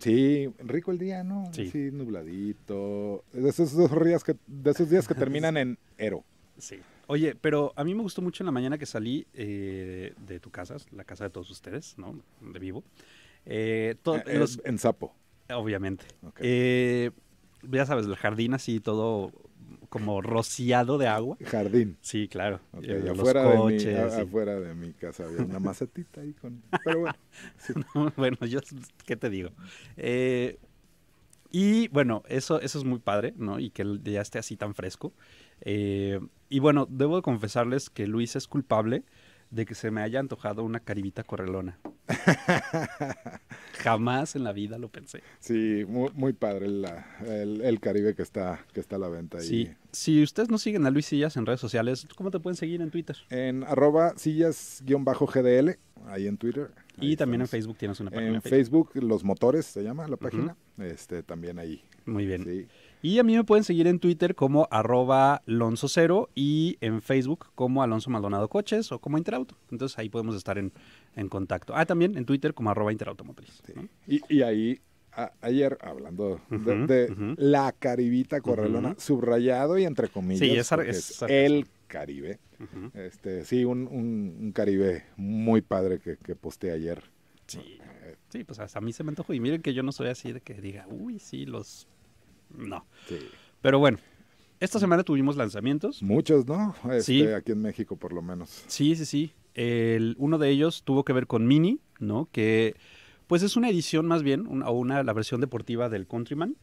Sí, rico el día, ¿no? Sí. nubladito. De esos, dos días que, de esos días que terminan en ero. Sí. Oye, pero a mí me gustó mucho en la mañana que salí eh, de tu casa, la casa de todos ustedes, ¿no? De vivo. Eh, eh, en Sapo. Obviamente. ya sabes, el jardín así todo como rociado de agua. Jardín. Sí, claro. afuera, los coches, de mi, afuera de mi casa había una macetita ahí con... Pero bueno. bueno, yo, ¿qué te digo? Eh, y bueno, eso, eso es muy padre, ¿no? Y que ya esté así tan fresco. Eh, y bueno, debo confesarles que Luis es culpable de que se me haya antojado una caribita correlona. Jamás en la vida lo pensé. Sí, muy, padre el, Caribe que está, que está a la venta. Ahí. Sí. Si ustedes no siguen a Luis Sillas en redes sociales, ¿cómo te pueden seguir en Twitter? En arroba sillas-gdl, ahí en Twitter. y también en Facebook tienes una página. En, Facebook. Los Motores se llama la página. este También ahí. Muy bien. Sí. Y a mí me pueden seguir en Twitter como arroba Cero y en Facebook como Alonso Maldonado Coches o como Interauto. Entonces ahí podemos estar en, contacto. Ah, también en Twitter como arroba Interautomotriz. Y, ahí, ayer hablando de, la caribita correlona, subrayado y entre comillas. es, el Caribe. este, sí, un, Caribe muy padre que, posté ayer. Sí. pues hasta a mí se me antojo Y miren que yo no soy así de que diga, uy, sí, los no. Pero bueno, esta semana tuvimos lanzamientos. Muchos, ¿no? Este, sí. Aquí en México, por lo menos. Sí, sí, sí. El, uno de ellos tuvo que ver con Mini, ¿no? Que pues es una edición más bien, una, la versión deportiva del Countryman,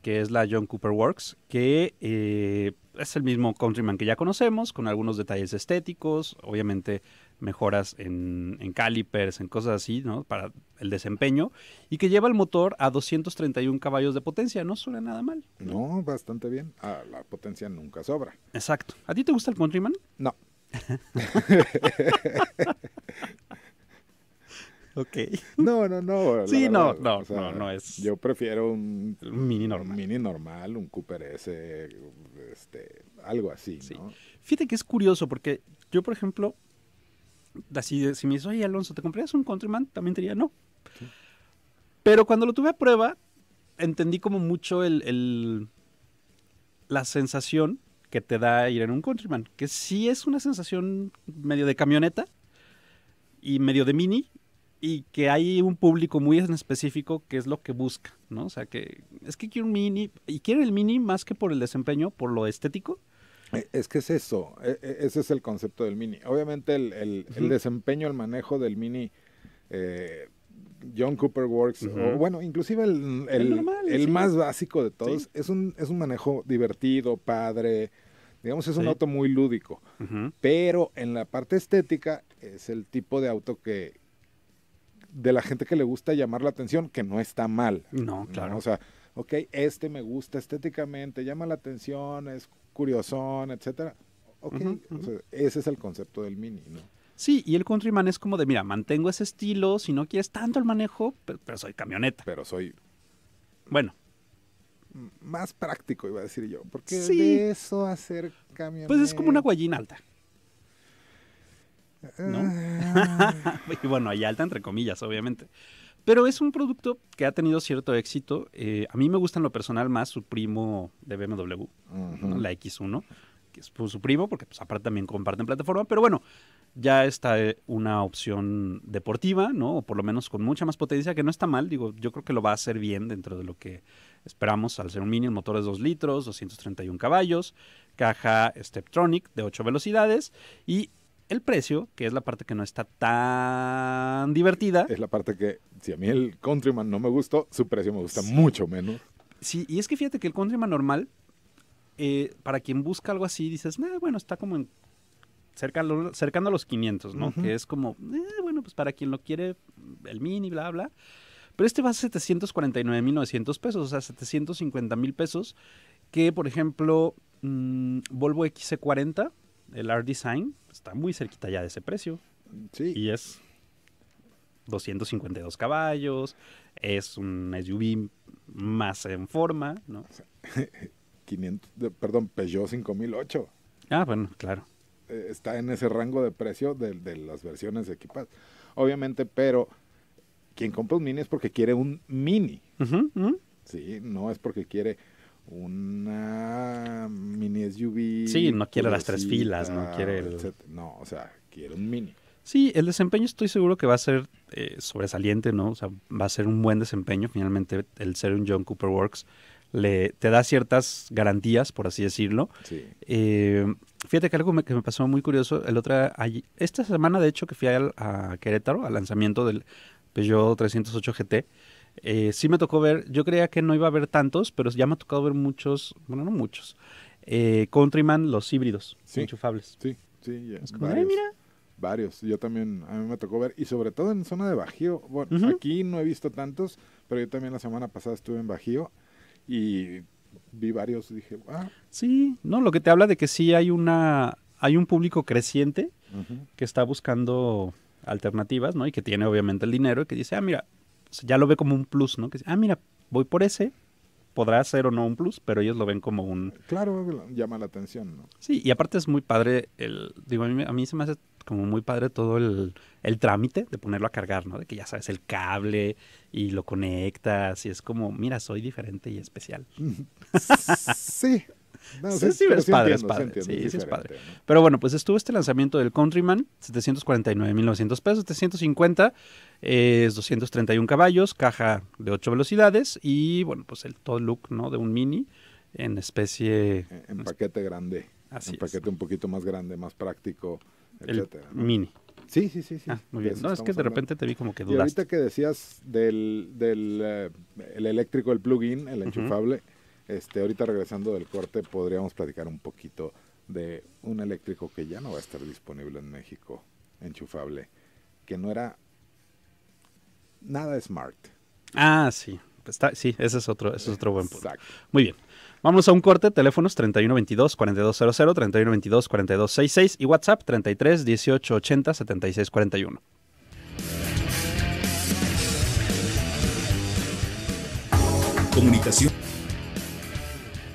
que es la John Cooper Works, que eh, es el mismo Countryman que ya conocemos, con algunos detalles estéticos, obviamente mejoras en, calipers, en cosas así, ¿no? Para el desempeño y que lleva el motor a 231 caballos de potencia. No suena nada mal. No, bastante bien. Ah, la potencia nunca sobra. Exacto. ¿A ti te gusta el Countryman? No. ok. No, no, no. Sí, no, no, no, es. Yo prefiero un, mini normal. Un mini normal, un Cooper S, este, algo así, Fíjate que es curioso porque yo, por ejemplo, si me dices, oye Alonso, ¿te comprarías un Countryman? También diría no. Pero cuando lo tuve a prueba, entendí como mucho el, el, la sensación que te da ir en un Countryman, que sí es una sensación medio de camioneta y medio de mini, y que hay un público muy en específico que es lo que busca, ¿no? O sea, que es que quiere un mini, y quiere el mini más que por el desempeño, por lo estético, eh, es que es eso, e, e, ese es el concepto del Mini. Obviamente el, desempeño, el manejo del Mini, eh, John Cooper Works, bueno, inclusive el, más básico de todos, es, un, manejo divertido, padre, digamos es un auto muy lúdico, pero en la parte estética es el tipo de auto que, de la gente que le gusta llamar la atención, que no está mal. No, claro. O sea, ok, este me gusta estéticamente, llama la atención, es curiosón, etcétera. Ok, ese es el concepto del mini, ¿no? Sí, y el countryman es como de, mira, mantengo ese estilo, si no quieres tanto el manejo, pero, soy camioneta. Pero soy... Bueno, más práctico, iba a decir yo. Porque de eso hacer camioneta. Pues es como una guayina alta. ¿No? Ah. y bueno, hay alta entre comillas, obviamente. Pero es un producto que ha tenido cierto éxito. Eh, a mí me gusta en lo personal más su primo de BMW, la X1, que es pues, su primo, porque pues, aparte también comparten plataforma. Pero bueno, ya está eh, una opción deportiva, ¿no? O por lo menos con mucha más potencia, que no está mal. Digo, yo creo que lo va a hacer bien dentro de lo que esperamos al ser un mini, motor es 2 litros, 231 caballos, caja Steptronic de 8 velocidades y el precio, que es la parte que no está tan divertida. Es la parte que, si a mí el Countryman no me gustó, su precio me gusta mucho menos. Sí, y es que fíjate que el Countryman normal, eh, para quien busca algo así, dices, bueno, está como en cerca, cercando a los 500, ¿no? Que es como, eh, bueno, pues para quien lo quiere, el mini, bla, bla. Pero este va a 749.900 pesos, o sea, 750 mil pesos, que por ejemplo, mm, Volvo XC40 el Art Design está muy cerquita ya de ese precio. Sí. Y es 252 caballos, es un SUV más en forma, ¿no? perdón, Peugeot 5008. Ah, bueno, claro. E, está en ese rango de precio de, las versiones equipadas. Obviamente, pero quien compra un mini es porque quiere un mini. Sí, no es porque quiere una mini SUV. Sí, no quiere las tres filas, no quiere el... No, o sea, quiere un mini. Sí, el desempeño estoy seguro que va a ser eh, sobresaliente, ¿no? O sea, va a ser un buen desempeño. Finalmente, el ser un John Cooper Works le, te da ciertas garantías, por así decirlo. Sí. Eh, fíjate que algo que me pasó muy curioso, el otro esta semana de hecho que fui a Querétaro al lanzamiento del Peugeot 308 GT, eh, sí me tocó ver, yo creía que no iba a haber tantos, pero ya me ha tocado ver muchos, bueno, no muchos. Eh, Countryman, los híbridos, enchufables. Sí, sí, ya. varios, Varios, yo también, a mí me tocó ver, y sobre todo en zona de Bajío. Bueno, aquí no he visto tantos, pero yo también la semana pasada estuve en Bajío y vi varios y dije, ah. Sí, no, lo que te habla de que sí hay una, hay un público creciente que está buscando alternativas, ¿no? Y que tiene obviamente el dinero y que dice, ah, mira, ya lo ve como un plus, ¿no? Que, ah, mira, voy por ese, podrá ser o no un plus, pero ellos lo ven como un... Claro, llama la atención, ¿no? Sí, y aparte es muy padre, el, digo, a mí, a mí se me hace como muy padre todo el, trámite de ponerlo a cargar, ¿no? De que ya sabes el cable y lo conectas y es como, mira, soy diferente y especial. Sí. sí, sí, es, padre, es padre, sí, sí es padre. Pero bueno, pues estuvo este lanzamiento del Countryman, 749.900 pesos, 750 es 231 caballos, caja de 8 velocidades y bueno, pues el todo look, ¿no? De un mini en especie... En, paquete grande. Así en paquete un poquito más grande, más práctico el mini. Sí, sí, sí, sí. Ah, muy bien. No, es que de repente te vi como que dudaste. Y ahorita que decías del, del eh, el eléctrico, el plug-in, el enchufable, este, ahorita regresando del corte podríamos platicar un poquito de un eléctrico que ya no va a estar disponible en México, enchufable, que no era nada smart. Ah, sí. Está, sí, ese es otro, ese es otro buen punto. Muy bien. Vamos a un corte, teléfonos 3122-4200, 3122-4266 y WhatsApp 33 7641. Comunicación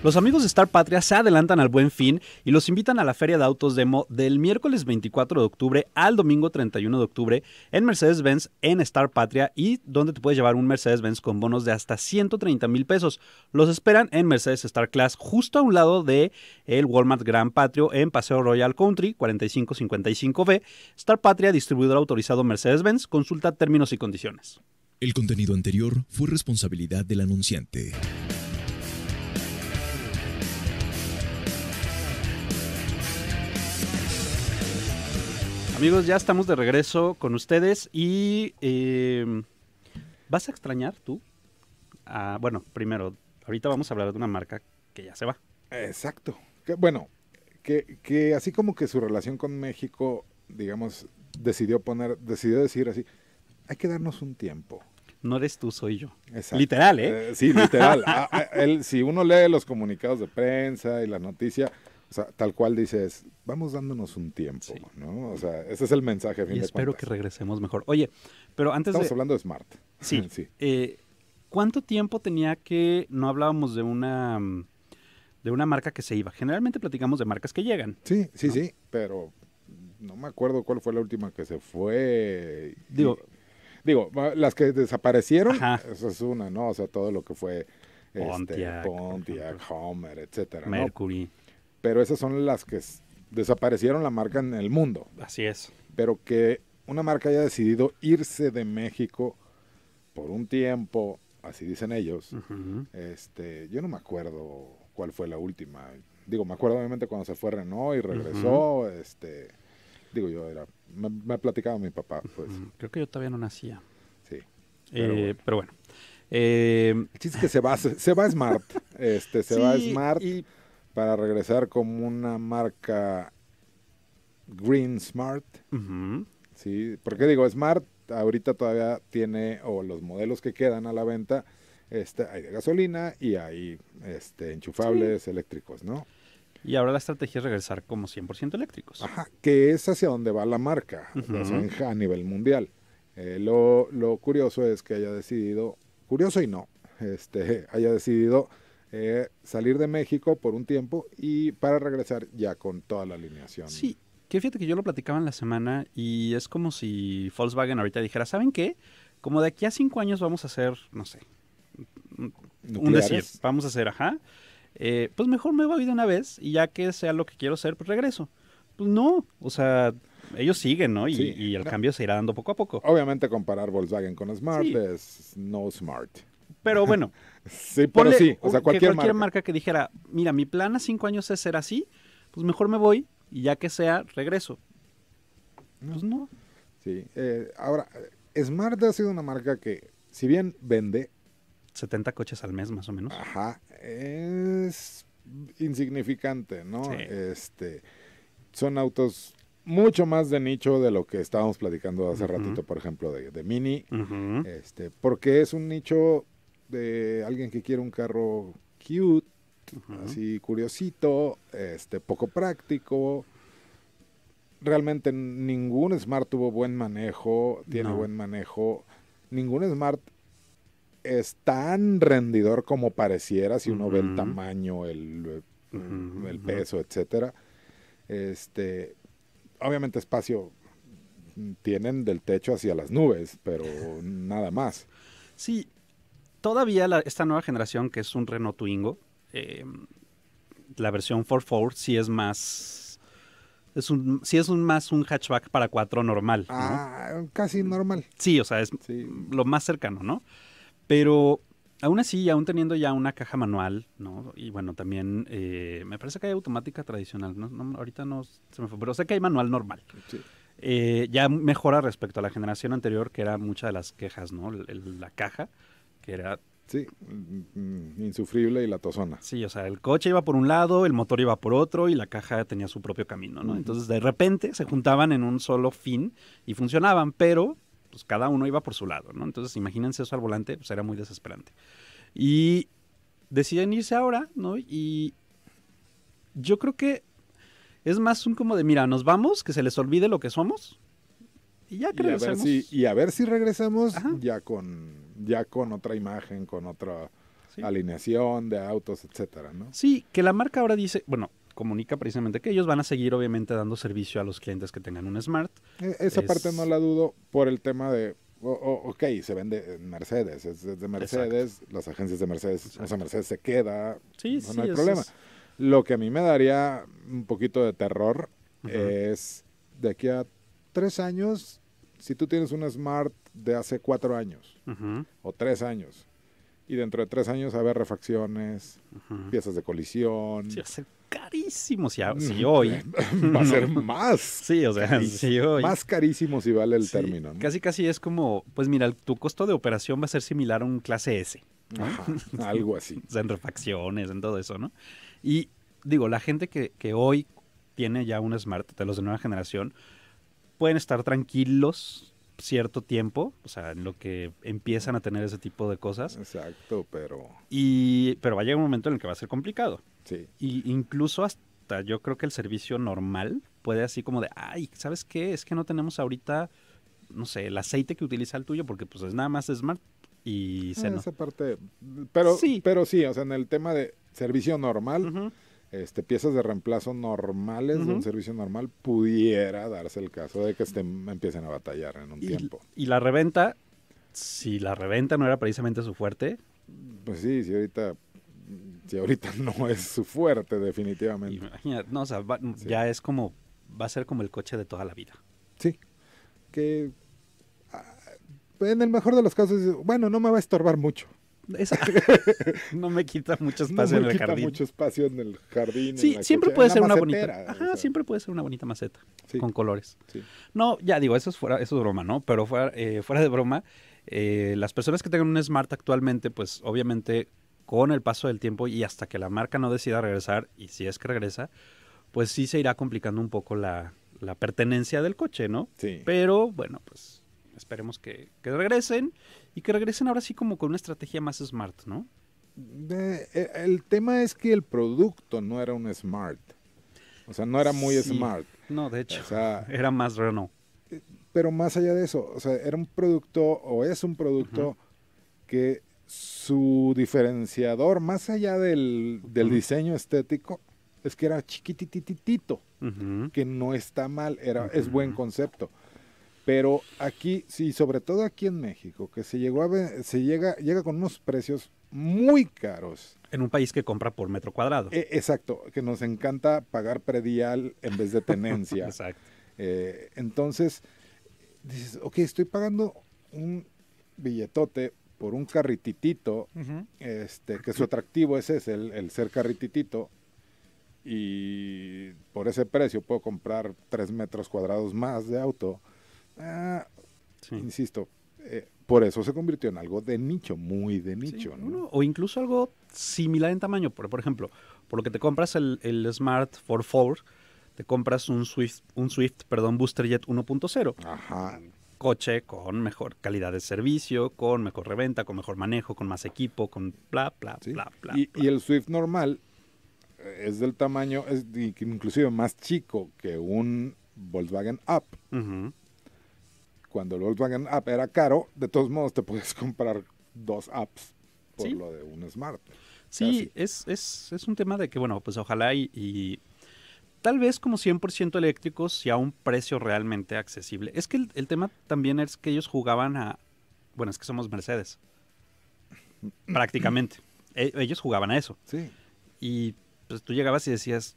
los amigos de Star Patria se adelantan al buen fin y los invitan a la Feria de Autos Demo del miércoles 24 de octubre al domingo 31 de octubre en Mercedes-Benz en Star Patria y donde te puedes llevar un Mercedes-Benz con bonos de hasta 130 mil pesos. Los esperan en Mercedes Star Class justo a un lado de el Walmart Gran Patrio en Paseo Royal Country 4555B. Star Patria, distribuidor autorizado Mercedes-Benz, consulta términos y condiciones. El contenido anterior fue responsabilidad del anunciante. Amigos, ya estamos de regreso con ustedes y em, ¿vas a extrañar tú? Ah, bueno, primero, ahorita vamos a hablar de una marca que ya se va. Exacto. bueno, que, así como que su relación con México, digamos, decidió poner, decidió decir así, hay que darnos un tiempo. No eres tú, soy yo. Exacto. Literal, ¿eh? eh sí, literal. Ah, eh, si uno lee los comunicados de prensa y la noticia, o sea, tal cual dices, vamos dándonos un tiempo, ¿no? O sea, ese es el mensaje. y espero que regresemos mejor. Oye, pero antes Estamos hablando de Smart. Sí. Eh, ¿Cuánto tiempo tenía que no hablábamos de una de una marca que se iba? Generalmente platicamos de marcas que llegan. Sí, sí, sí, pero no me acuerdo cuál fue la última que se fue. Digo, las que desaparecieron, esa es una, ¿no? O sea, todo lo que fue este, Pontiac, Pontiac Homer, etcétera. Mercury pero esas son las que desaparecieron la marca en el mundo. Así es. Pero que una marca haya decidido irse de México por un tiempo, así dicen ellos, este, yo no me acuerdo cuál fue la última. Digo, me acuerdo obviamente cuando se fue Renault y regresó, este, digo yo, era, me, ha platicado mi papá. Pues. Creo que yo todavía no nacía. Sí. Eh, pero bueno. Pero eh, es que se va, se, va Smart, este, se va Smart. Y, para regresar como una marca Green Smart. Sí, porque digo, Smart ahorita todavía tiene, o los modelos que quedan a la venta, este, hay de gasolina y hay este, enchufables eléctricos, ¿no? Y ahora la estrategia es regresar como 100% eléctricos. Ajá, que es hacia donde va la marca, a nivel mundial. Eh, lo, lo curioso es que haya decidido, curioso y no, este, haya decidido eh, salir de México por un tiempo y para regresar ya con toda la alineación. Sí, que fíjate que yo lo platicaba en la semana y es como si Volkswagen ahorita dijera, ¿saben qué? Como de aquí a cinco años vamos a hacer, no sé, un decir, vamos a hacer, ajá, eh, pues mejor me voy de una vez y ya que sea lo que quiero hacer, pues regreso. Pues no, o sea, ellos siguen, ¿no? Y, el cambio se irá dando poco a poco. Obviamente comparar Volkswagen con Smart es no Smart. Pero bueno. sí, pero sí, o sea, cualquier, marca. que dijera, mira, mi plan a cinco años es ser así, pues mejor me voy y ya que sea, regreso. Pues no. Sí, eh, ahora, Smart ha sido una marca que, si bien vende... 70 coches al mes más o menos. Ajá, es insignificante, ¿no? Este, son autos mucho más de nicho de lo que estábamos platicando hace ratito, por ejemplo, de, Mini, este, porque es un nicho de alguien que quiere un carro cute, así curiosito, este, poco práctico. Realmente ningún Smart tuvo buen manejo, tiene buen manejo. Ningún Smart es tan rendidor como pareciera si uno ve el tamaño, el, peso, etcétera. Este, obviamente espacio tienen del techo hacia las nubes, pero nada más. Sí, todavía esta nueva generación, que es un Renault Twingo, eh, la versión 4-4 sí es más. Es un, sí es un más un hatchback para cuatro normal. Ah, casi normal. Sí, o sea, es lo más cercano, ¿no? Pero aún así, aún teniendo ya una caja manual, ¿no? Y bueno, también eh, me parece que hay automática tradicional, ¿no? ahorita no se me fue, pero sé que hay manual normal. Eh, ya mejora respecto a la generación anterior, que era muchas de las quejas, ¿no? la caja que era... Sí, mm, mm, insufrible y la tozona. Sí, o sea, el coche iba por un lado, el motor iba por otro y la caja tenía su propio camino, ¿no? Entonces, de repente se juntaban en un solo fin y funcionaban, pero pues cada uno iba por su lado, ¿no? Entonces, imagínense eso al volante, pues era muy desesperante. Y deciden irse ahora, ¿no? Y yo creo que es más un como de, mira, nos vamos, que se les olvide lo que somos. Y ya que y A ver si, y a ver si regresamos ya con ya con otra imagen, con otra alineación de autos, etcétera, ¿no? Sí, que la marca ahora dice, bueno, comunica precisamente que ellos van a seguir obviamente dando servicio a los clientes que tengan un Smart. E, esa parte no la dudo por el tema de, ok, se vende en Mercedes, es de Mercedes, las agencias de Mercedes, o Mercedes se queda, no, hay problema. Lo que a mí me daría un poquito de terror es de aquí a tres años, si tú tienes un Smart de hace cuatro años o tres años. Y dentro de tres años a haber refacciones, piezas de colisión. Sí, va a ser carísimo si, mm, hoy. va a ser más. sí, o sea, si hoy. Más carísimo si vale el término. Casi, casi es como, pues mira, tu costo de operación va a ser similar a un clase S. algo así. en refacciones, en todo eso, ¿no? Y digo, la gente que, que hoy tiene ya un Smart, de los de nueva generación, pueden estar tranquilos cierto tiempo, o sea, en lo que empiezan a tener ese tipo de cosas. Exacto, pero... Y, pero va a llegar un momento en el que va a ser complicado. Sí. Y incluso hasta yo creo que el servicio normal puede así como de, ay, ¿sabes qué? Es que no tenemos ahorita, no sé, el aceite que utiliza el tuyo porque pues es nada más Smart y se... Ah, esa parte, pero sí. pero sí, o sea, en el tema de servicio normal este, piezas de reemplazo normales de un servicio normal, pudiera darse el caso de que estén, empiecen a batallar en un tiempo. Y la reventa, si la reventa no era precisamente su fuerte. Pues sí, si ahorita, si ahorita no es su fuerte, definitivamente. Imagínate, no, o sea, ya es como, va a ser como el coche de toda la vida. Sí, que ah, en el mejor de los casos, bueno, no me va a estorbar mucho. no me quita mucho espacio en el jardín. mucho espacio en Sí, siempre puede ser una bonita. siempre puede ser una bonita maceta con colores. No, ya digo, eso es fuera, eso broma, ¿no? Pero fuera, eh, fuera de broma, eh, las personas que tengan un Smart actualmente, pues obviamente con el paso del tiempo y hasta que la marca no decida regresar, y si es que regresa, pues sí se irá complicando un poco la, pertenencia del coche, ¿no? Sí. Pero bueno, pues esperemos que regresen y que regresen ahora sí como con una estrategia más smart, ¿no? E, el tema es que el producto no era un smart. O sea, no era muy smart. No, de hecho. era más Renault. Eh, pero más allá de eso, o sea, era un producto o es un producto que su diferenciador, más allá del, diseño estético, es que era chiquitititito, que no está mal, era, es buen concepto. Pero aquí, sí, sobre todo aquí en México, que se llegó se llega, llega con unos precios muy caros. En un país que compra por metro cuadrado. E-, exacto, que nos encanta pagar predial en vez de tenencia. exacto. Eh, entonces, dices, ok, estoy pagando un billetote por un carrititito, este, que su atractivo es ese, el, el ser carrititito, y por ese precio puedo comprar tres metros cuadrados más de auto. Ah, Insisto, eh, por eso se convirtió en algo de nicho, muy de nicho. ¿no? o incluso algo similar en tamaño. Por, ejemplo, por lo que te compras el, el Smart 44, te compras un Swift, un Swift perdón, Booster Jet 1.0. Ajá. Coche con mejor calidad de servicio, con mejor reventa, con mejor manejo, con más equipo, con bla, bla, bla, bla y, el Swift normal eh, es del tamaño, es inclusive más chico que un Volkswagen Up cuando el Volkswagen App era caro, de todos modos te podías comprar dos apps por lo de un Smart. Sí, es, es, es, un tema de que, bueno, pues ojalá y, tal vez como 100% eléctricos y a un precio realmente accesible. Es que el, tema también es que ellos jugaban a... Bueno, es que somos Mercedes. Prácticamente. E, ellos jugaban a eso. Sí. Y pues tú llegabas y decías...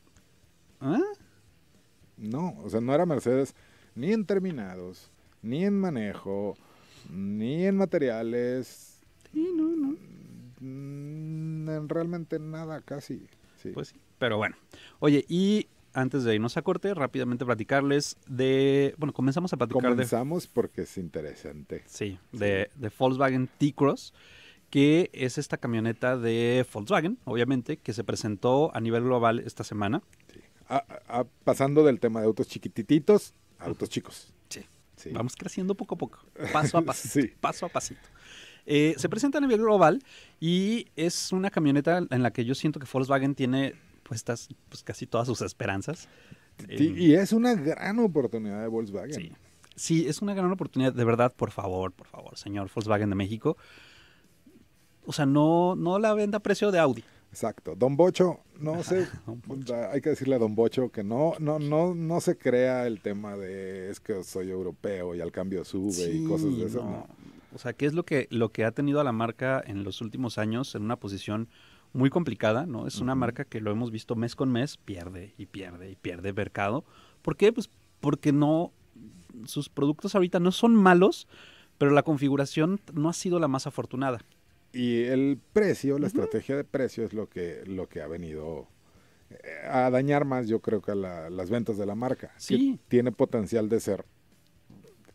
¿Ah? No, o sea, no era Mercedes ni en terminados, ni en manejo, ni en materiales. Sí, no, no. Mm, en realmente nada, casi. Pues sí, pero bueno. Oye, y antes de irnos a corte, rápidamente platicarles de. Bueno, comenzamos a platicar Comenzamos porque es interesante. Sí, De, de, Volkswagen T-Cross, que es esta camioneta de Volkswagen, obviamente, que se presentó a nivel global esta semana. Sí. Ah, ah, ah, pasando del tema de autos chiquitititos a autos chicos. Sí. Vamos creciendo poco a poco, paso a pasito, paso a pasito. Eh, se presenta a nivel global y es una camioneta en la que yo siento que Volkswagen tiene puestas pues, pues, casi todas sus esperanzas. Eh, y es una gran oportunidad de Volkswagen. Sí. sí, es una gran oportunidad. De verdad, por favor, por favor, señor Volkswagen de México. O sea, no, no la venda a precio de Audi. Exacto. Don Bocho, no sé, hay que decirle a Don Bocho que no, no, no, no se crea el tema de es que soy europeo y al cambio sube y cosas de eso. O sea, ¿qué es lo que, lo que ha tenido a la marca en los últimos años en una posición muy complicada? ¿no? Es una marca que lo hemos visto mes con mes, pierde y pierde y pierde mercado. ¿Por qué? Pues porque no, sus productos ahorita no son malos, pero la configuración no ha sido la más afortunada. Y el precio, la estrategia de precio es lo que, lo que ha venido eh, a dañar más, yo creo que las ventas de la marca. Sí. tiene potencial de ser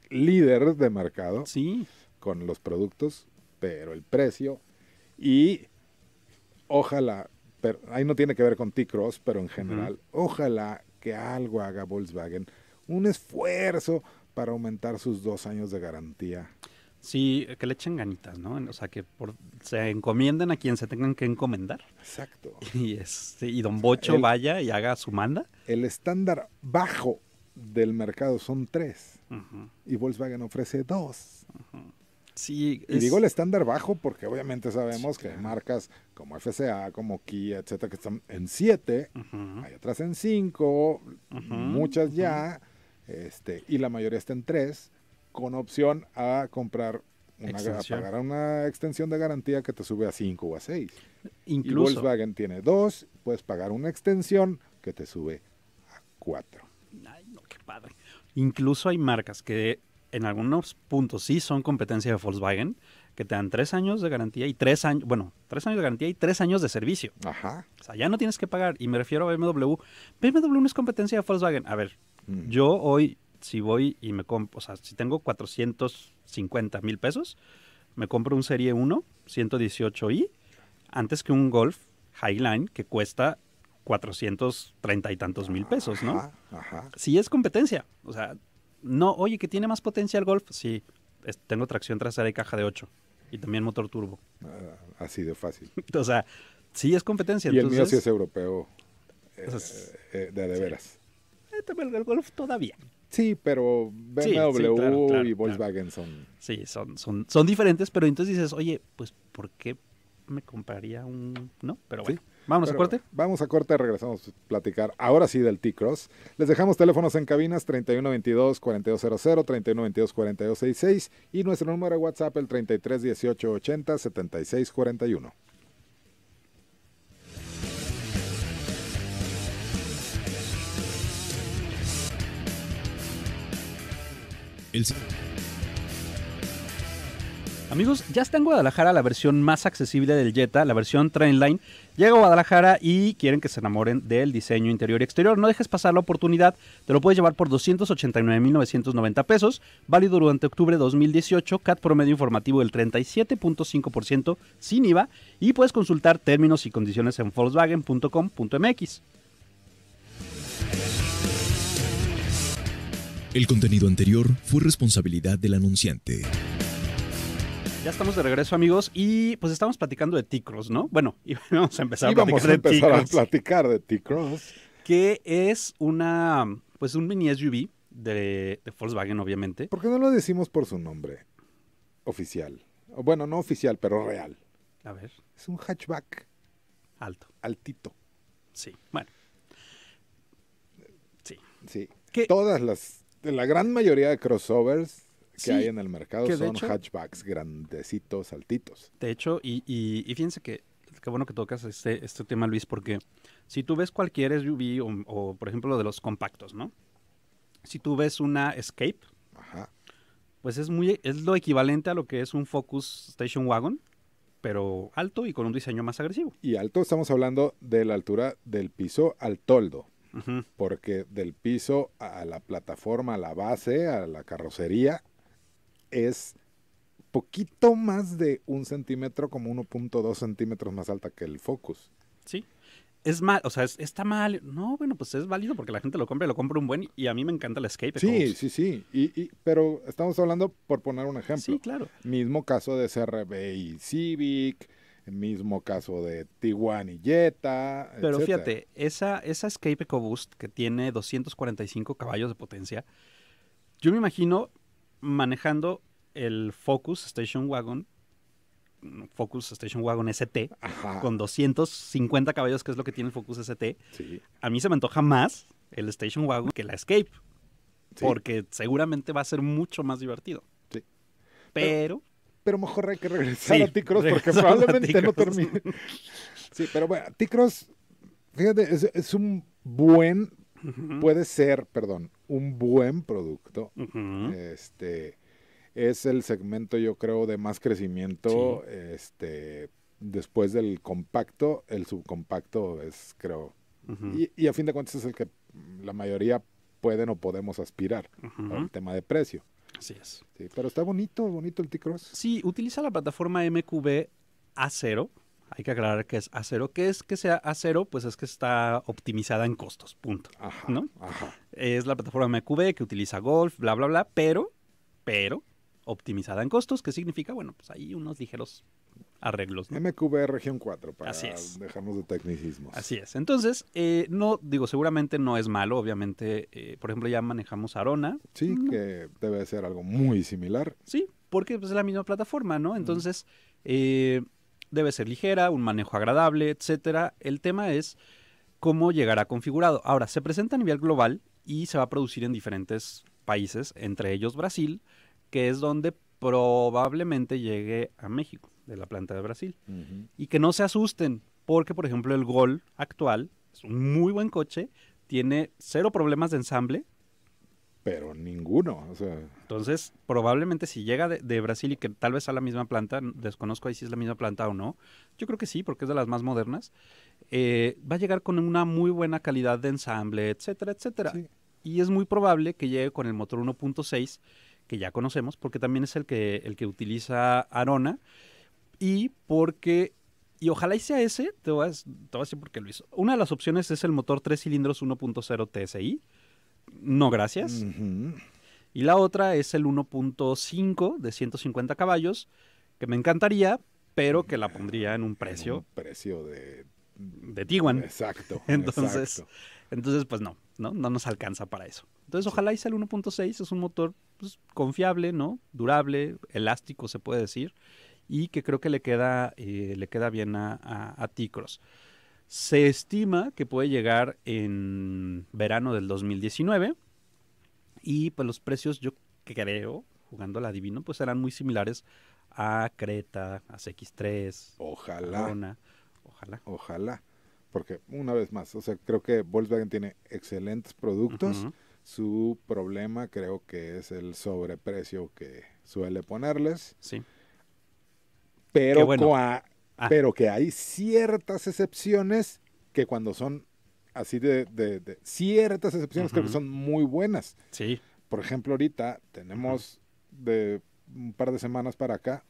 líder de mercado sí. con los productos, pero el precio y ojalá, ahí no tiene que ver con T-Cross, pero en general, ojalá que algo haga Volkswagen, un esfuerzo para aumentar sus dos años de garantía Sí, que le echen ganitas, ¿no? O sea, que se encomienden a quien se tengan que encomendar. Exacto. Y, este, y Don Bocho vaya y haga su manda. El estándar bajo del mercado son tres. Y Volkswagen ofrece dos. Sí, y digo el estándar bajo porque obviamente sabemos que marcas como FCA, como Kia, etcétera, que están en siete. hay otras en cinco. muchas ya, este, y la mayoría está en tres con opción a comprar una, a pagar una extensión de garantía que te sube a 5 o a 6. Volkswagen tiene dos, puedes pagar una extensión que te sube a 4. Ay, no, qué padre. Incluso hay marcas que en algunos puntos sí son competencia de Volkswagen, que te dan tres años de garantía y tres años, bueno, tres años de garantía y tres años de servicio. Ajá. O sea, ya no tienes que pagar. Y me refiero a BMW. BMW no es competencia de Volkswagen. A ver, mm. yo hoy si voy y me si tengo 450 mil pesos, me compro un Serie 1, 118i, antes que un Golf Highline que cuesta 430 y tantos mil pesos, ¿no? si es competencia. O sea, no, oye, que tiene más potencia el Golf. Sí, tengo tracción trasera y caja de 8. Y también motor turbo. Ah, así de fácil. o sea, es competencia. Y el mío es europeo. Eh, eh, de, veras. Eh, el Golf todavía. Sí, pero BMW y Volkswagen son... Sí, son, son, diferentes, pero entonces dices, oye, pues ¿por qué me compraría un... No, pero bueno. Vamos a corte. Vamos a corte, regresamos a platicar ahora sí del T-Cross. Les dejamos teléfonos en cabinas 3122-4200, 3122-4266 y nuestro número de WhatsApp el 331880-7641. Amigos, ya está en Guadalajara la versión más accesible del Jetta, la versión Trainline. Llega a Guadalajara y quieren que se enamoren del diseño interior y exterior. No dejes pasar la oportunidad, te lo puedes llevar por 289.990 pesos, válido durante octubre 2018, CAT promedio informativo del 37.5% sin IVA y puedes consultar términos y condiciones en volkswagen.com.mx. El contenido anterior fue responsabilidad del anunciante. Ya estamos de regreso, amigos, y pues estamos platicando de T-Cross, ¿no? Bueno, y vamos a empezar a platicar de a T-Cross. Que es una, pues un mini SUV de, Volkswagen, obviamente. ¿Por qué no lo decimos por su nombre oficial? Bueno, no oficial, pero real. A ver. Es un hatchback. Alto. Altito. Sí, bueno. Sí. Sí. Todas las la gran mayoría de crossovers que hay en el mercado son hatchbacks grandecitos, altitos. De hecho, y, y, y fíjense que qué bueno que tocas este, este tema, Luis, porque si tú ves cualquier SUV o, por ejemplo, lo de los compactos, ¿no? Si tú ves una Escape, pues es, muy, es lo equivalente a lo que es un Focus Station Wagon, pero alto y con un diseño más agresivo. Y alto, estamos hablando de la altura del piso al toldo porque del piso a la plataforma, a la base, a la carrocería, es poquito más de un centímetro, como 1.2 centímetros más alta que el Focus. Sí. Es mal, o sea, está mal. No, bueno, pues es válido porque la gente lo compra y lo compra un buen. Y a mí me encanta el escape. Sí, sí, sí. Y, pero estamos hablando, por poner un ejemplo. Sí, claro. Mismo caso de CRB y Civic mismo caso de Tijuana y Jetta. Pero fíjate, esa, esa Escape EcoBoost que tiene 245 caballos de potencia, yo me imagino manejando el Focus Station Wagon, Focus Station Wagon ST, con 250 caballos, que es lo que tiene el Focus ST. A mí se me antoja más el Station Wagon que la Escape, porque seguramente va a ser mucho más divertido. Sí. Pero pero mejor hay que regresar a T-Cross porque probablemente no termine. sí, pero bueno, T-Cross, fíjate, es, un buen, puede ser, perdón, un buen producto. Este es el segmento, yo creo, de más crecimiento. Este después del compacto, el subcompacto es, creo, y, a fin de cuentas es el que la mayoría pueden o podemos aspirar El tema de precio. Así es. Sí, pero está bonito, bonito el T-Cross. Sí, utiliza la plataforma MQB A0. Hay que aclarar que es A0. ¿Qué es que sea A0? Pues es que está optimizada en costos, punto. Ajá, ¿no? Es la plataforma MQB que utiliza Golf, bla, bla, bla, pero, pero, optimizada en costos, ¿Qué significa, bueno, pues hay unos ligeros arreglos. MQB región 4, para Así es. dejarnos de tecnicismos. Así es. Entonces, eh, no, digo, seguramente no es malo, obviamente, eh, por ejemplo, ya manejamos Arona. Sí, que debe ser algo muy similar. Sí, porque pues, es la misma plataforma, ¿no? Entonces, eh, debe ser ligera, un manejo agradable, etcétera. El tema es cómo llegará configurado. Ahora, se presenta a nivel global y se va a producir en diferentes países, entre ellos Brasil, que es donde probablemente llegue a México de la planta de Brasil. Y que no se asusten, porque por ejemplo el Gol actual es un muy buen coche, tiene cero problemas de ensamble. Pero ninguno, Entonces, probablemente si llega de, Brasil y que tal vez a la misma planta, desconozco ahí si es la misma planta o no, yo creo que sí, porque es de las más modernas, eh, va a llegar con una muy buena calidad de ensamble, etcétera, etcétera. Y es muy probable que llegue con el motor 1.6, que ya conocemos, porque también es el que, el que utiliza Arona y porque, y ojalá y sea ese, te voy, a, decir por qué lo hizo. Una de las opciones es el motor 3 cilindros 1.0 TSI. No, gracias. Y la otra es el 1.5 de 150 caballos, que me encantaría, pero que la pondría en un precio. precio de... De Tiguan. Exacto. entonces, entonces, pues no, no, nos alcanza para eso. Entonces, ojalá hice sea el 1.6, es un motor pues, confiable, ¿no? Durable, elástico, se puede decir y que creo que le queda, eh, le queda bien a, a, Ticros. Se estima que puede llegar en verano del 2019 y pues los precios yo creo, jugando al adivino, pues serán muy similares a Creta, a CX3. Ojalá. ojalá. Ojalá. Porque una vez más, o sea, creo que Volkswagen tiene excelentes productos. Su problema creo que es el sobreprecio que suele ponerles. Sí pero, ah. pero que hay ciertas excepciones que cuando son así de, ciertas excepciones creo que son muy buenas. Sí. Por ejemplo, ahorita tenemos de un par de semanas para acá,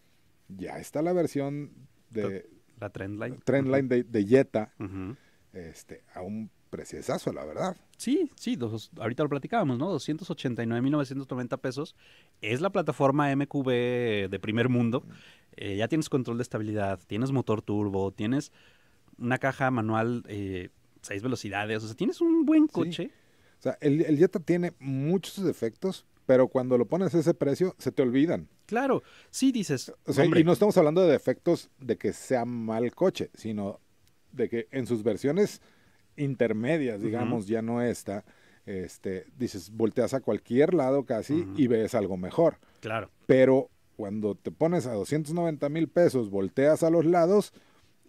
ya está la versión de... La Trendline. Trendline de, de, Jetta, este, a un preciosazo, la verdad. Sí, sí, ahorita lo platicábamos, ¿no? 289.990 pesos. Es la plataforma MQB de primer mundo eh, ya tienes control de estabilidad, tienes motor turbo, tienes una caja manual eh, seis velocidades, o sea, tienes un buen coche. O sea, el, el Jetta tiene muchos defectos, pero cuando lo pones a ese precio, se te olvidan. Claro, sí dices. y no estamos hablando de defectos de que sea mal coche, sino de que en sus versiones intermedias, digamos, ya no está, este, dices, volteas a cualquier lado casi y ves algo mejor. Claro. Pero cuando te pones a 290 mil pesos, volteas a los lados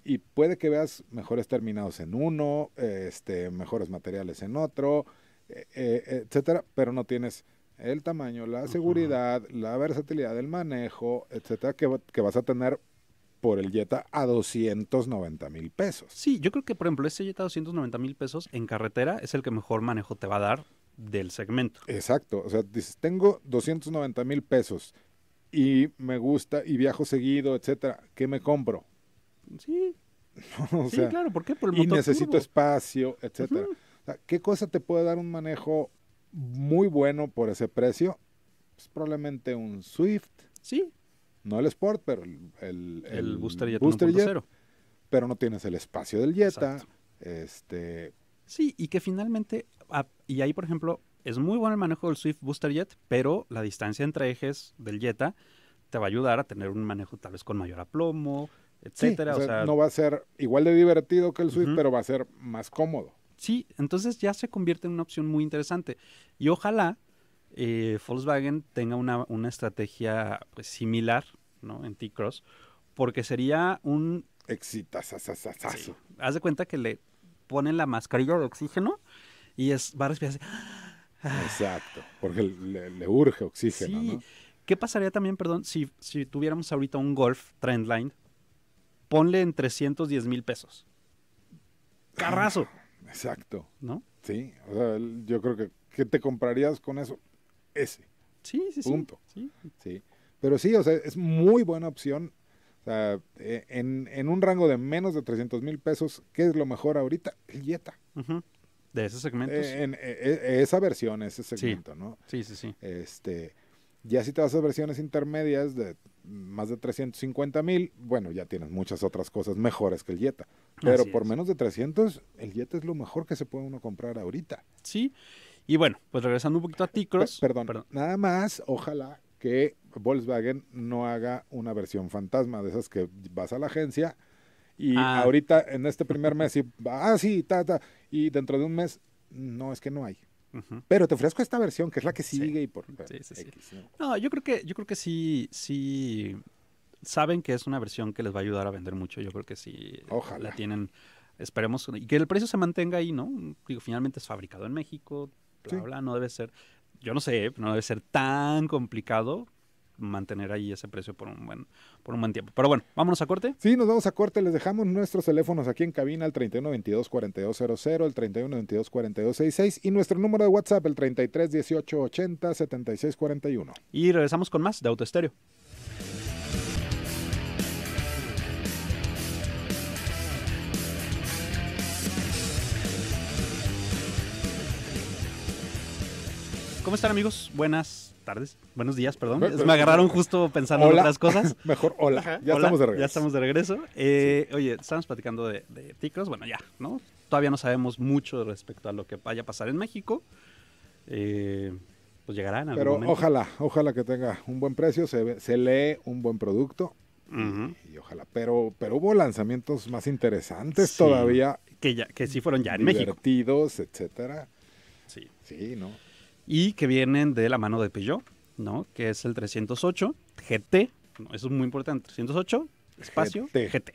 y puede que veas mejores terminados en uno, este, mejores materiales en otro, e, e, etcétera, pero no tienes el tamaño, la seguridad, la versatilidad del manejo, etcétera, que, vas a tener por el Jetta a 290 mil pesos. Sí, yo creo que, por ejemplo, ese Jetta a 290 mil pesos en carretera es el que mejor manejo te va a dar del segmento. Exacto, o sea, dices, tengo 290 mil pesos y me gusta y viajo seguido, etcétera, ¿qué me compro? Sí. sí, claro, ¿por qué? Por el y necesito espacio, etcétera. ¿Qué cosa te puede dar un manejo muy bueno por ese precio? Pues, probablemente un Swift. Sí. No el Sport, pero el, el, Booster pero no tienes el espacio del Jetta. Este. Sí, y que finalmente, ah, y ahí por ejemplo, es muy bueno el manejo del Swift Booster Jet, pero la distancia entre ejes del Jetta te va a ayudar a tener un manejo tal vez con mayor aplomo, etcétera. o sea, no va a ser igual de divertido que el Swift, pero va a ser más cómodo. Sí, entonces ya se convierte en una opción muy interesante. Y ojalá eh, Volkswagen tenga una, una estrategia pues, similar ¿no? en T-Cross, porque sería un... éxito Haz de cuenta que le ponen la mascarilla de oxígeno y es, va a respirar Exacto, porque le, urge oxígeno. Sí. ¿Qué pasaría también, perdón, si, si tuviéramos ahorita un Golf Trendline? Ponle en 310 mil pesos. Carrazo. Exacto. ¿No? Sí, o sea, yo creo que ¿qué te comprarías con eso? Ese. Sí, sí, sí. Punto. Sí. Pero sí, o sea, es muy buena opción. O sea, eh, en, un rango de menos de 300 mil pesos, ¿qué es lo mejor ahorita? El Jetta de esos segmentos. Eh, eh, eh, esa versión, ese segmento, ¿no? Sí, sí, sí. Este, ya si te vas a versiones intermedias de más de 350 mil, bueno, ya tienes muchas otras cosas mejores que el Jetta. Pero por menos de 300, el Jetta es lo mejor que se puede uno comprar ahorita. Sí, y bueno, pues regresando un poquito a t perdón, nada más, ojalá que Volkswagen no haga una versión fantasma de esas que vas a la agencia, y ah. ahorita, en este primer mes, y, ah, sí, ta, ta. Y dentro de un mes, no, es que no hay. Pero te ofrezco esta versión, que es la que sigue y por... ¿no? yo creo que, yo creo que sí, sí, saben que es una versión que les va a ayudar a vender mucho. Yo creo que sí. La tienen, esperemos, y que el precio se mantenga ahí, ¿no? Digo, finalmente es fabricado en México, bla, no debe ser, yo no sé, no debe ser tan complicado mantener ahí ese precio por un buen, por un buen tiempo. Pero bueno, vámonos a corte. Sí, nos vamos a corte. Les dejamos nuestros teléfonos aquí en cabina, al 3122-4200, el 3122-4266 y nuestro número de WhatsApp, el 331880-7641. Y regresamos con más de Autoestéreo. ¿Cómo están amigos? Buenas tardes, buenos días, perdón. me agarraron justo pensando en otras cosas. Mejor, hola, ya estamos de regreso. Ya estamos de regreso. Eh, Oye, estamos platicando de, de ticos, bueno, ya, ¿no? Todavía no sabemos mucho respecto a lo que vaya a pasar en México. Eh, pues llegarán a Pero ojalá, ojalá que tenga un buen precio, se, lee un buen producto. y, ojalá, pero, pero hubo lanzamientos más interesantes todavía. Que, ya, que sí fueron ya en México. Divertidos, etcétera. Sí. Sí, ¿no? y que vienen de la mano de Peugeot, ¿no? Que es el 308 GT, eso es muy importante, 308 espacio GT.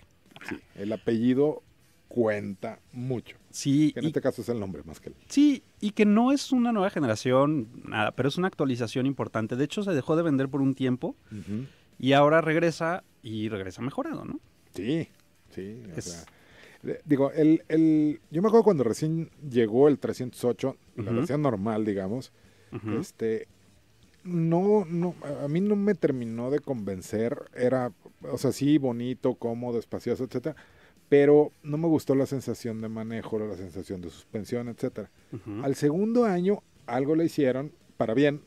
Sí, el apellido cuenta mucho. Sí. en este caso es el nombre más que el. Sí, y que no es una nueva generación, nada, pero es una actualización importante. De hecho, se dejó de vender por un tiempo y ahora regresa y regresa mejorado, ¿no? Sí, sí. Es, o eh, digo, el, el, yo me acuerdo cuando recién llegó el 308, la versión normal, digamos, este, no, no, a mí no me terminó de convencer. Era, o sea, sí, bonito, cómodo, espacioso, etcétera. Pero no me gustó la sensación de manejo, la sensación de suspensión, etcétera. Al segundo año, algo le hicieron para bien,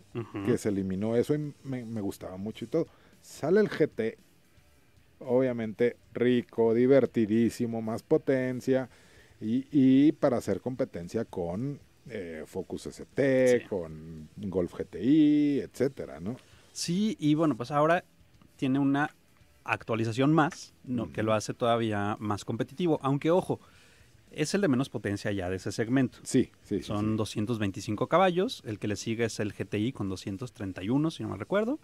que se eliminó eso y me gustaba mucho y todo. Sale el GT obviamente rico, divertidísimo, más potencia y, para hacer competencia con eh, Focus ST, con Golf GTI, etcétera, ¿no? Sí, y bueno, pues ahora tiene una actualización más, ¿no? que lo hace todavía más competitivo, aunque ojo, es el de menos potencia ya de ese segmento. Sí, sí. Son 225 caballos, el que le sigue es el GTI con 231, si no me recuerdo.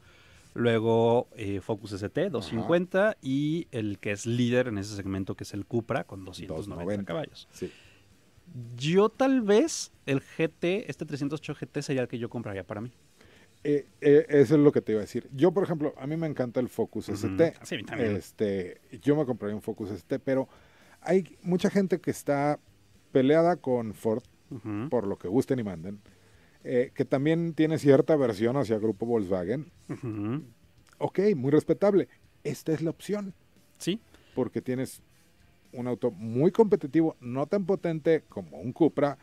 Luego eh, Focus ST 250 y el que es líder en ese segmento que es el Cupra con 290, caballos. Yo tal vez el GT, este 308 GT sería el que yo compraría para mí. Eh, eh, eso es lo que te iba a decir. Yo, por ejemplo, a mí me encanta el Focus ST. Este, yo me compraría un Focus ST, pero hay mucha gente que está peleada con Ford, por lo que gusten y manden. Eh, que también tiene cierta versión hacia Grupo Volkswagen. Ok, muy respetable. Esta es la opción. Sí. Porque tienes un auto muy competitivo, no tan potente como un Cupra,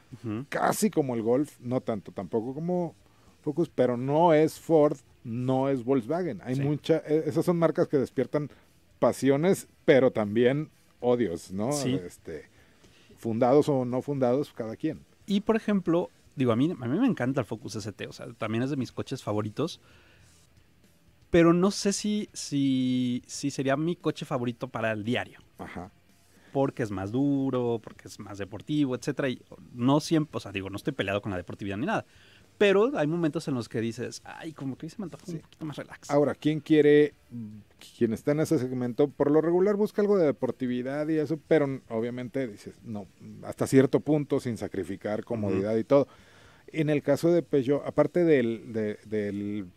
casi como el Golf, no tanto tampoco como Focus, pero no es Ford, no es Volkswagen. Hay muchas. E, esas son marcas que despiertan pasiones, pero también odios, ¿no? Este, fundados o no fundados, cada quien. Y por ejemplo, digo, a mí, a mí me encanta el Focus ST, o sea, también es de mis coches favoritos. Pero no sé si, si sería mi coche favorito para el diario. Ajá. Porque es más duro, porque es más deportivo, etcétera. Y no siempre, o sea, digo, no estoy peleado con la deportividad ni nada. Pero hay momentos en los que dices, ay, como que se me antoja un poquito más relax. Ahora, ¿quién quiere quien está en ese segmento, por lo regular busca algo de deportividad y eso, pero obviamente dices, no, hasta cierto punto, sin sacrificar comodidad y todo. En el caso de Peugeot, aparte del, de, del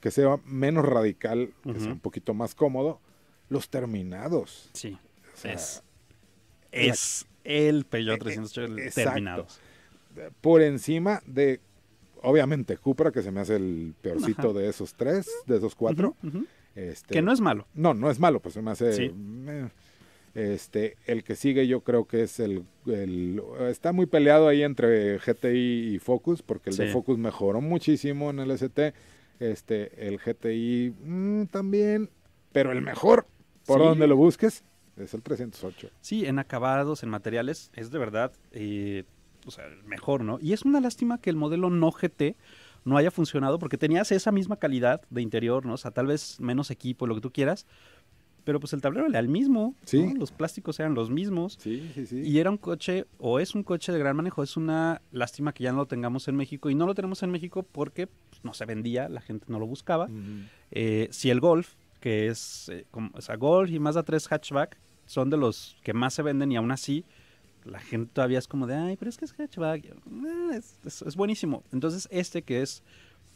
que sea menos radical, que sea un poquito más cómodo, los terminados. Sí, es, es el Peugeot 308 e, eh, Por encima de obviamente Cupra, que se me hace el peorcito de esos tres, de esos cuatro. Este, que no es malo. No, no es malo, pues me hace... Eh, este, el que sigue yo creo que es el, Está muy peleado ahí entre GTI y Focus, porque el de Focus mejoró muchísimo en el ST. Este, el GTI mm, también, pero el mejor, por donde lo busques, es el 308. Sí, en acabados, en materiales, es de verdad, eh, o sea, el mejor, ¿no? Y es una lástima que el modelo no GT no haya funcionado, porque tenías esa misma calidad de interior, ¿no? O sea, tal vez menos equipo, lo que tú quieras, pero pues el tablero era el mismo, los plásticos eran los mismos. Y era un coche, o es un coche de gran manejo, es una lástima que ya no lo tengamos en México, y no lo tenemos en México porque pues, no se vendía, la gente no lo buscaba. Eh, si el Golf, que es, eh, como, o sea, Golf y más Mazda tres Hatchback, son de los que más se venden y aún así la gente todavía es como de, ay, pero es que es Hatchback, eh, es, es, buenísimo. Entonces este que es,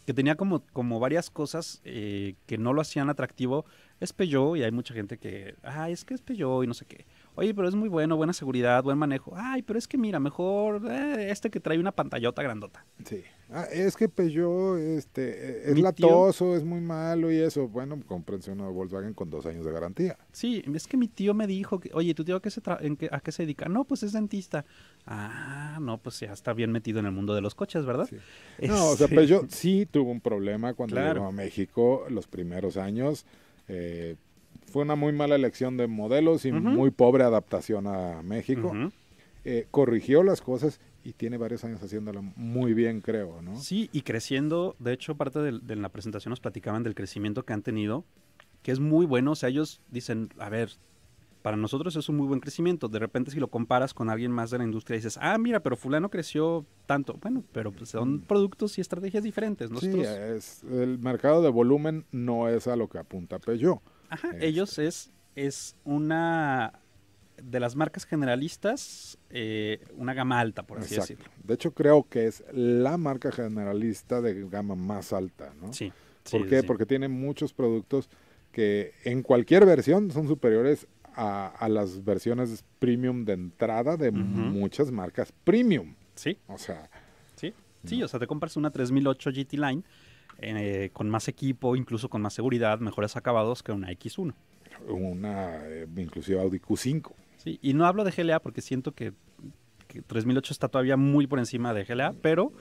que tenía como, como varias cosas eh, que no lo hacían atractivo, es Peugeot y hay mucha gente que, ay, es que es Peugeot y no sé qué. Oye, pero es muy bueno, buena seguridad, buen manejo. Ay, pero es que mira, mejor eh, este que trae una pantallota grandota. Sí. Ah, es que yo, este, e, es latoso, es muy malo y eso. Bueno, comprense de Volkswagen con dos años de garantía. Sí, es que mi tío me dijo, que, oye, ¿tu tío a qué, se en a se dedica? No, pues es dentista. Ah, no, pues ya está bien metido en el mundo de los coches, ¿verdad? No, o sea, este, Peugeot sí tuvo un problema cuando a México los primeros años. Eh, fue una muy mala elección de modelos y muy pobre adaptación a México. Eh, corrigió las cosas y tiene varios años haciéndolo muy bien, creo, ¿no? Sí, y creciendo, de hecho, parte de, la presentación nos platicaban del crecimiento que han tenido, que es muy bueno, o sea, ellos dicen, a ver, para nosotros es un muy buen crecimiento. De repente, si lo comparas con alguien más de la industria, dices, ah, mira, pero fulano creció tanto. Bueno, pero pues, son mm. productos y estrategias diferentes. Sí, el mercado de volumen no es a lo que apunta Peugeot. Ajá, este, ellos es, es una de las marcas generalistas, eh, una gama alta, por así decirlo. De hecho, creo que es la marca generalista de gama más alta, ¿no? Sí. ¿Por qué? Porque tiene muchos productos que en cualquier versión son superiores a, las versiones premium de entrada de muchas marcas premium. Sí. O sea. Sí, sí, o sea, te compras una 3008 GT Line eh, con más equipo, incluso con más seguridad, mejores acabados que una X1 una eh, inclusive Audi Q5 y no hablo de GLA porque siento que, 3008 está todavía muy por encima de GLA, pero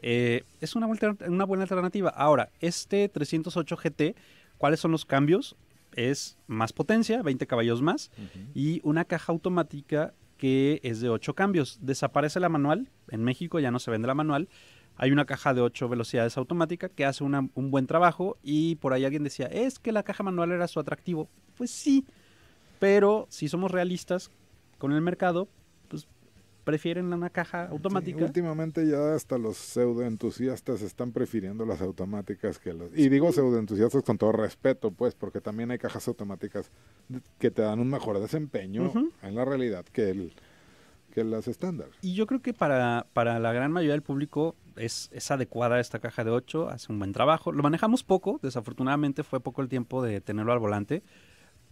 eh, es una buena, una buena alternativa. Ahora, este 308 GT, ¿cuáles son los cambios? Es más potencia, 20 caballos más, y una caja automática que es de 8 cambios. Desaparece la manual, en México ya no se vende la manual. Hay una caja de 8 velocidades automática que hace un buen trabajo y por ahí alguien decía, es que la caja manual era su atractivo. Pues sí, pero si somos realistas con el mercado, pues prefieren una caja automática. últimamente ya hasta los pseudoentusiastas están prefiriendo las automáticas que Y digo pseudoentusiastas con todo respeto, pues, porque también hay cajas automáticas que te dan un mejor desempeño en la realidad que el que las estándar. Y yo creo que para, la gran mayoría del público es, es, adecuada esta caja de 8, hace un buen trabajo. Lo manejamos poco, desafortunadamente fue poco el tiempo de tenerlo al volante,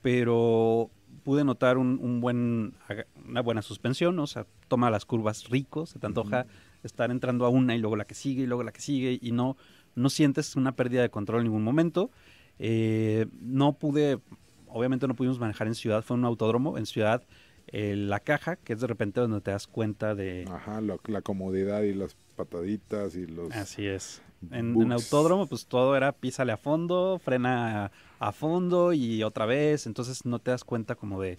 pero pude notar un, buen, una buena suspensión, o sea, toma las curvas ricos, se te antoja estar entrando a una y luego la que sigue y luego la que sigue y no, no sientes una pérdida de control en ningún momento. Eh, no pude, obviamente no pudimos manejar en ciudad, fue un autódromo, en ciudad eh, la caja, que es de repente donde te das cuenta de... Ajá, la comodidad y las pataditas y los... Así es en, autódromo, pues todo era písale a fondo, frena a, fondo y otra vez. Entonces no te das cuenta como de,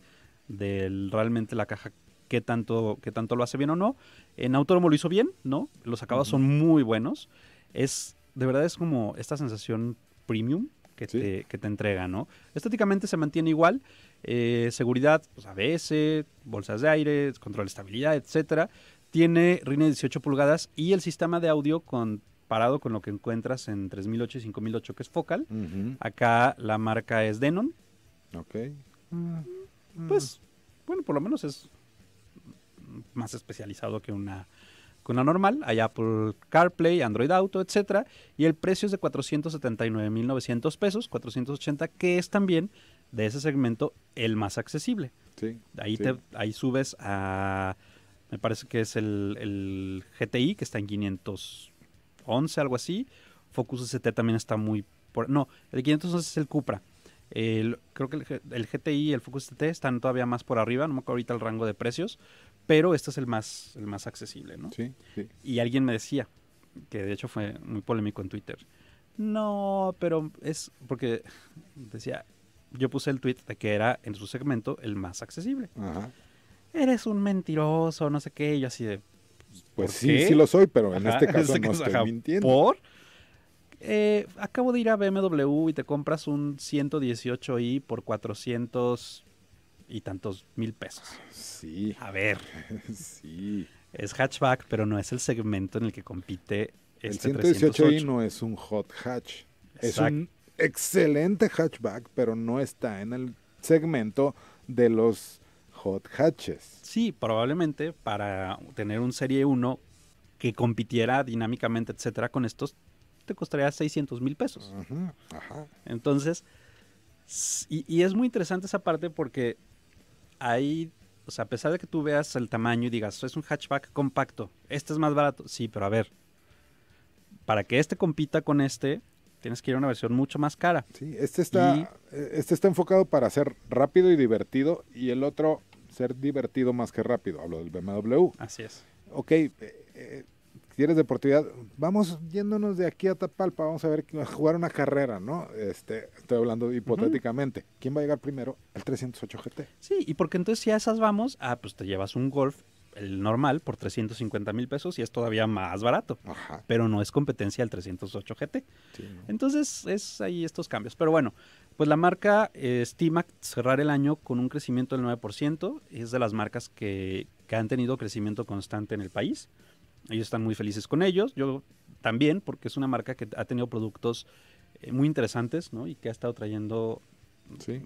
realmente la caja qué tanto, qué tanto lo hace bien o no. En autódromo lo hizo bien, ¿no? Los acabados son muy buenos. Es, de verdad es como esta sensación premium que, te, entrega, ¿no? Estéticamente se mantiene igual. Eh, seguridad, pues ABS, bolsas de aire, control de estabilidad, etcétera. Tiene rines 18 pulgadas y el sistema de audio con parado con lo que encuentras en 3008 y 5008 que es Focal. Acá la marca es Denon. Ok. Mm, pues, bueno, por lo menos es más especializado que una, que una normal. Hay Apple CarPlay, Android Auto, etcétera. Y el precio es de 479.900 pesos, 480, que es también de ese segmento el más accesible. Sí, ahí, Te, ahí subes a, me parece que es el, el GTI, que está en 500 11, algo así. Focus ST también está muy... Por, no, el 511 es el Cupra. creo que el, GTI y el Focus ST están todavía más por arriba, no me acuerdo ahorita el rango de precios, pero este es el más, el más accesible, ¿no? Sí, Y alguien me decía, que de hecho fue muy polémico en Twitter, no, pero es porque decía, yo puse el tweet de que era en su segmento el más accesible. Eres un mentiroso, no sé qué, y yo así de, pues sí, sí lo soy, pero en este caso este no estoy mintiendo. ¿Por? Eh, acabo de ir a BMW y te compras un 118i por 400 y tantos mil pesos. Sí. A ver. sí. Es hatchback, pero no es el segmento en el que compite este El 118i no es un hot hatch. Es un excelente hatchback, pero no está en el segmento de los Hatches. Sí, probablemente para tener un Serie 1 que compitiera dinámicamente, etcétera, con estos, te costaría 600 mil pesos. ajá. Entonces, y, es muy interesante esa parte porque hay, o sea, a pesar de que tú veas el tamaño y digas, es un hatchback compacto, este es más barato. Sí, pero a ver, para que este compita con este, tienes que ir a una versión mucho más cara. Sí, este está, e, este está enfocado para ser rápido y divertido y el otro ser divertido más que rápido. Hablo del BMW. Así es. Ok, eh, eh, Si eres deportividad, vamos yéndonos de aquí a Tapalpa, vamos a ver, a jugar una carrera, ¿no? Este, estoy hablando hipotéticamente. ¿Quién va a llegar primero? El 308 GT. Sí, y porque entonces si a esas vamos, ah, pues te llevas un Golf, el normal, por 350 mil pesos y es todavía más barato. Ajá. Pero no es competencia el 308 GT. Entonces es ahí estos cambios. Pero bueno, pues la marca eh, estima cerrar el año con un crecimiento del 9%. Es de las marcas que, que, han tenido crecimiento constante en el país. Ellos están muy felices con ellos. Yo también, porque es una marca que ha tenido productos eh, muy interesantes ¿no? y que ha estado trayendo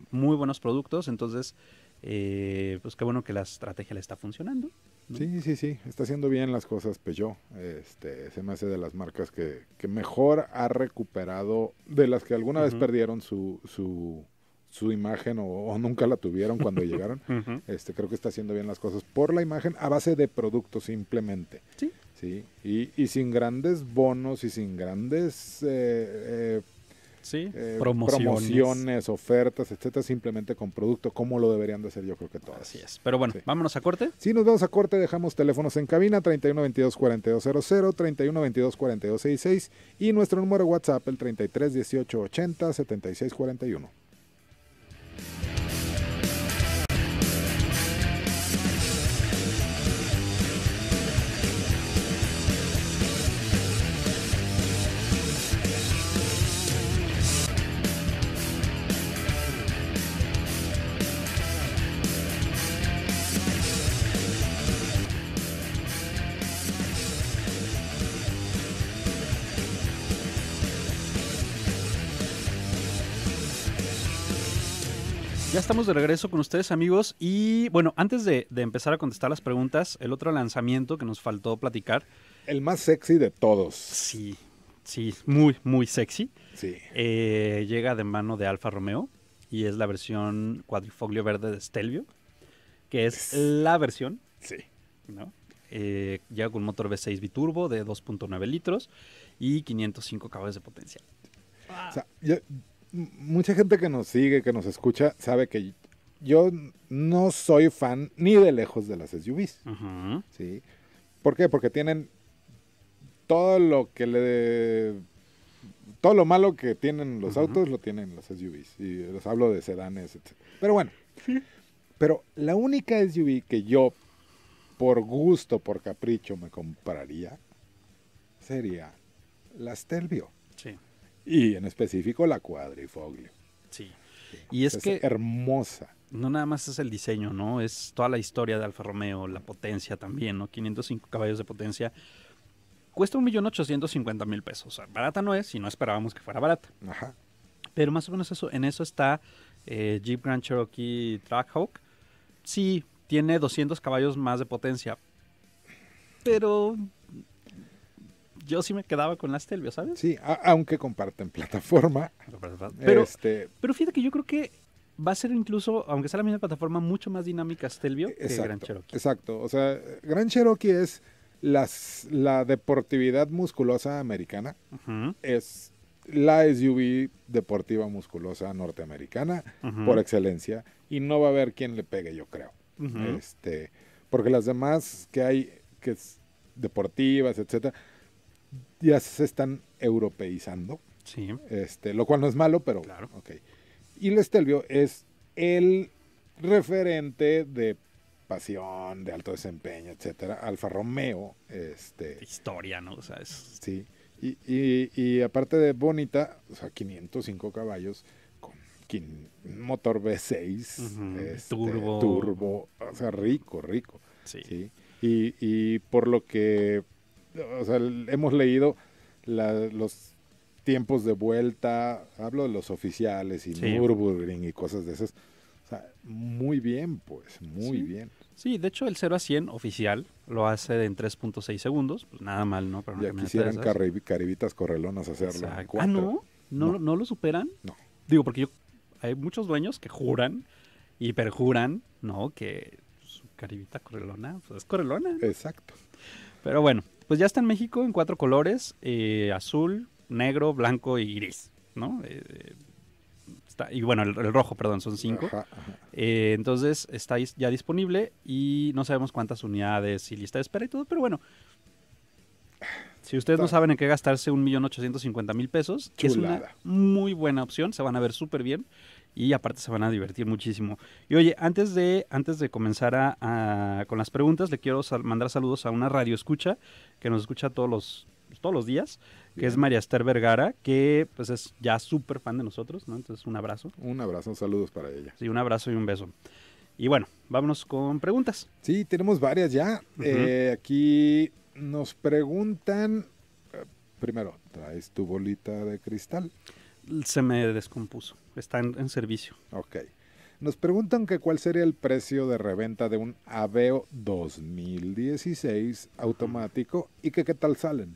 muy buenos productos. Entonces, eh, pues qué bueno que la estrategia le está funcionando. Sí, sí, sí, está haciendo bien las cosas Peugeot. Este, se me hace de las marcas que, que mejor ha recuperado, de las que alguna vez perdieron su, su, su imagen o, nunca la tuvieron cuando llegaron. este, creo que está haciendo bien las cosas por la imagen a base de productos simplemente. Sí. ¿sí? Y, y sin grandes bonos y sin grandes eh, eh, sí, eh, promociones. ofertas, etcétera, simplemente con producto, como lo deberían de hacer yo creo que todas. Así es. Pero bueno, vámonos a corte. Sí, nos vamos a corte, dejamos teléfonos en cabina 3122 4200, 3122 4266 y nuestro número WhatsApp el 33 18 80 76 41. estamos de regreso con ustedes, amigos. Y bueno, antes de, empezar a contestar las preguntas, el otro lanzamiento que nos faltó platicar. El más sexy de todos. Sí, sí, muy, muy sexy. Sí. Eh, llega de mano de Alfa Romeo y es la versión cuadrifoglio verde de Stelvio, que es, la versión. Sí. ¿no? Eh, llega con un motor V6 biturbo de 2.9 litros y 505 caballos de potencia. O sea, yo, mucha gente que nos sigue, que nos escucha, sabe que yo no soy fan ni de lejos de las SUVs. ¿Por qué? Porque tienen todo lo que le... Todo lo malo que tienen los autos lo tienen las SUVs. Y les hablo de sedanes, etc. Pero bueno. Pero la única SUV que yo, por gusto, por capricho, me compraría sería la Stelvio y en específico la cuadrifoglio. Sí. Y es, Hermosa. No nada más es el diseño, ¿no? Es toda la historia de Alfa Romeo, la potencia también, ¿no? 505 caballos de potencia. Cuesta 1.850.000 pesos. O sea, barata no es y no esperábamos que fuera barata. Ajá. Pero más o menos eso, en eso está eh, Jeep Grand Cherokee Trackhawk. Sí, tiene 200 caballos más de potencia. Pero yo sí me quedaba con Astelvio, ¿sabes? Sí, aunque comparten plataforma. Pero, este... pero fíjate que yo creo que va a ser incluso, aunque sea la misma plataforma, mucho más dinámica Stelvio exacto, que Gran Cherokee. Exacto, o sea, Gran Cherokee es las, la deportividad musculosa americana, es la SUV deportiva musculosa norteamericana por excelencia y no va a haber quien le pegue, yo creo. este, porque las demás que hay, que es deportivas, etcétera, ya se están europeizando. Sí. Este, lo cual no es malo, pero. Claro. Okay. Y lo es el referente de pasión, de alto desempeño, etcétera. Alfa Romeo. Este, Historia, ¿no? O sea, es... Sí. Y, aparte de bonita, o sea, 505 caballos con motor V6, este, turbo. turbo, o sea, rico, rico. Sí. Y, y por lo que hemos leído los tiempos de vuelta, hablo de los oficiales y sí. y cosas de esas. muy bien, pues, muy bien. Sí, de hecho el 0 a 100 oficial lo hace en 3.6 segundos, pues, nada mal, ¿no? Pero ya quisieran caribitas correlonas hacerlo. Ah, ¿no? ¿No, ¿no? lo superan? No. Digo, porque hay muchos dueños que juran y perjuran, ¿no? Que caribita correlona, pues, es correlona. Exacto. Pero bueno, pues ya está en México en cuatro colores, eh, azul, negro, blanco y gris, ¿no? Eh, eh, y bueno, el, rojo, perdón, son cinco. entonces está ya disponible y no sabemos cuántas unidades y lista de espera y todo, pero bueno. Si ustedes no saben en qué gastarse un millón mil pesos, que es una muy buena opción, se van a ver súper bien y aparte se van a divertir muchísimo. Y oye, antes de, antes de comenzar a, con las preguntas, le quiero mandar saludos a una radio escucha que nos escucha todos los, todos los días, que es María Esther Vergara, que pues es ya súper fan de nosotros, ¿no? Entonces un abrazo. Un abrazo, saludos para ella. Sí, un abrazo y un beso. Y bueno, vámonos con preguntas. Sí, tenemos varias ya. Eh, aquí nos preguntan, eh, primero, ¿traes tu bolita de cristal? Se me descompuso. Está en, servicio. Ok. Nos preguntan que cuál sería el precio de reventa de un Aveo 2016 automático y que qué tal salen.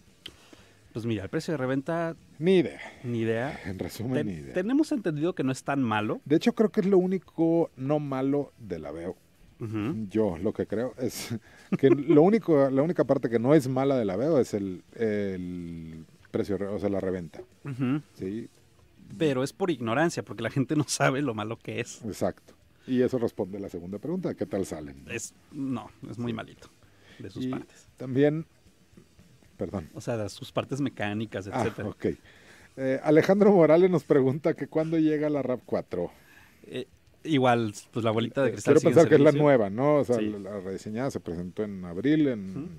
Pues mira, el precio de reventa... Ni idea. Ni idea. En resumen, ni idea. Tenemos entendido que no es tan malo. De hecho, creo que es lo único no malo del Aveo. Yo lo que creo es que lo único, la única parte que no es mala del Aveo es el, el precio, o sea, la reventa. ¿Sí? pero es por ignorancia, porque la gente no sabe lo malo que es. Exacto. Y eso responde a la segunda pregunta, ¿qué tal salen? Es, no, es muy malito de sus partes. También, perdón. O sea, de sus partes mecánicas, ah, etcétera. ok. Eh, Alejandro Morales nos pregunta que cuándo llega la RAP 4. Eh, igual, pues la abuelita de eh, cristal. Quiero pensar que es la nueva, ¿no? O sea, la rediseñada se presentó en abril en,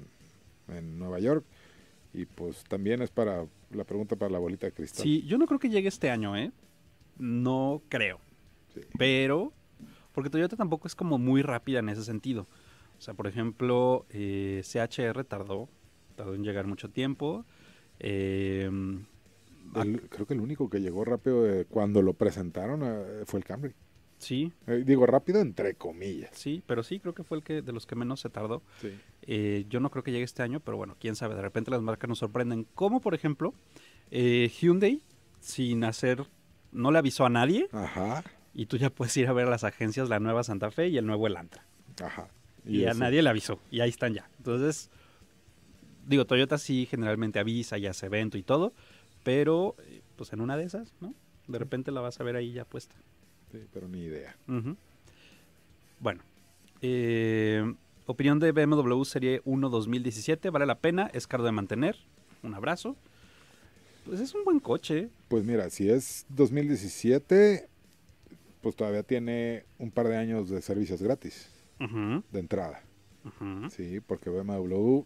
en Nueva York y pues también es para la pregunta para la bolita de cristal. Sí, yo no creo que llegue este año, ¿eh? No creo. Pero, porque Toyota tampoco es como muy rápida en ese sentido. O sea, por ejemplo, eh, CHR tardó, tardó en llegar mucho tiempo. Eh, creo que el único que llegó rápido cuando lo presentaron eh, fue el Camry. Sí. Eh, digo, rápido entre comillas. Sí, pero sí, creo que fue el que de los que menos se tardó. Eh, yo no creo que llegue este año, pero bueno, quién sabe, de repente las marcas nos sorprenden. Como por ejemplo, eh, Hyundai, sin hacer, no le avisó a nadie. Ajá. Y tú ya puedes ir a ver las agencias la nueva Santa Fe y el nuevo Elantra. Ajá. Y, y a nadie le avisó. Y ahí están ya. Entonces, digo, Toyota sí generalmente avisa y hace evento y todo, pero pues en una de esas, ¿no? De repente la vas a ver ahí ya puesta. Sí, este, pero ni idea. Bueno. Eh, opinión de BMW Serie 1 2017. Vale la pena. Es caro de mantener. Un abrazo. Pues es un buen coche. Pues mira, si es 2017, pues todavía tiene un par de años de servicios gratis. De entrada. Sí, porque BMW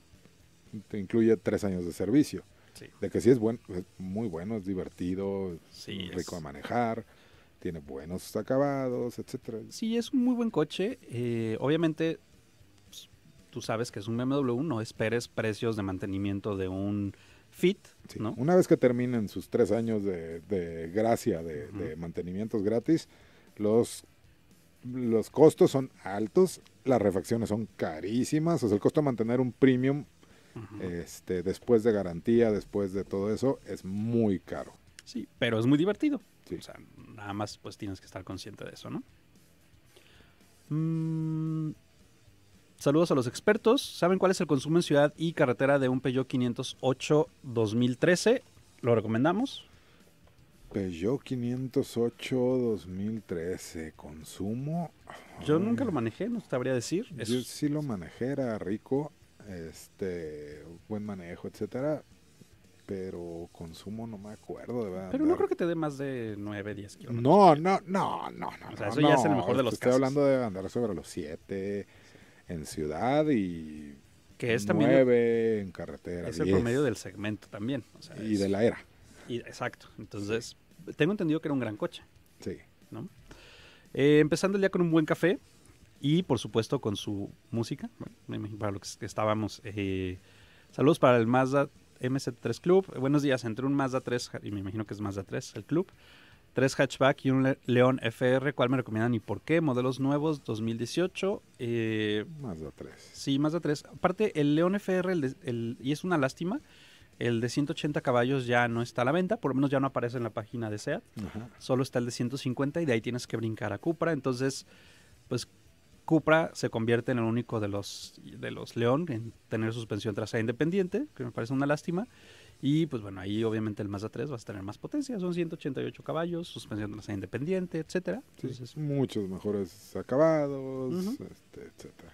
incluye tres años de servicio. De que si es, bueno muy bueno, es divertido, rico a de manejar tiene buenos acabados, etcétera. Sí, es un muy buen coche. Eh, obviamente, pues, tú sabes que es un BMW, no esperes precios de mantenimiento de un Fit. Sí. Una vez que terminen sus tres años de, gracia de, mantenimientos gratis, los, los costos son altos, las refacciones son carísimas, o sea, el costo de mantener un premium este, después de garantía, después de todo eso, es muy caro. Sí, pero es muy divertido. O Nada más pues tienes que estar consciente de eso, ¿no? Mm, saludos a los expertos. ¿Saben cuál es el consumo en ciudad y carretera de un Peugeot 508 2013? ¿Lo recomendamos? Peugeot 508 2013, consumo. Yo nunca lo manejé, no sabría decir. Yo sí lo manejé, era rico, este, buen manejo, etcétera pero consumo no me acuerdo, de verdad. Pero no creo que te dé más de 9, 10 kilómetros. No, no, no, no, no. O sea, eso ya es el mejor de los casos. Estoy hablando de andar sobre los siete en ciudad y que es también en carretera. Es el promedio del segmento también. y de la era. Y, exacto. Entonces, tengo entendido que era un gran coche. Sí. ¿no? Eh, empezando el día con un buen café y, por supuesto, con su música. Bueno, para lo que estábamos. Eh, saludos para el Mazda MZ3 Club. Buenos días, entre un Mazda 3, y me imagino que es Mazda 3 el club, 3 hatchback y un León FR. ¿Cuál me recomiendan y por qué? Modelos nuevos 2018. Eh, Mazda 3. Sí, Mazda 3. Aparte, el León FR, y es una lástima, el de 180 caballos ya no está a la venta, por lo menos ya no aparece en la página de SEAT. Solo está el de 150 y de ahí tienes que brincar a Cupra. Entonces, pues Cupra se convierte en el único de los, de los León en tener suspensión trasera independiente, que me parece una lástima. Y pues bueno, ahí obviamente el Mazda 3 va a tener más potencia, son 188 caballos, suspensión trasera independiente, etcétera. muchos mejores acabados, este, etcétera.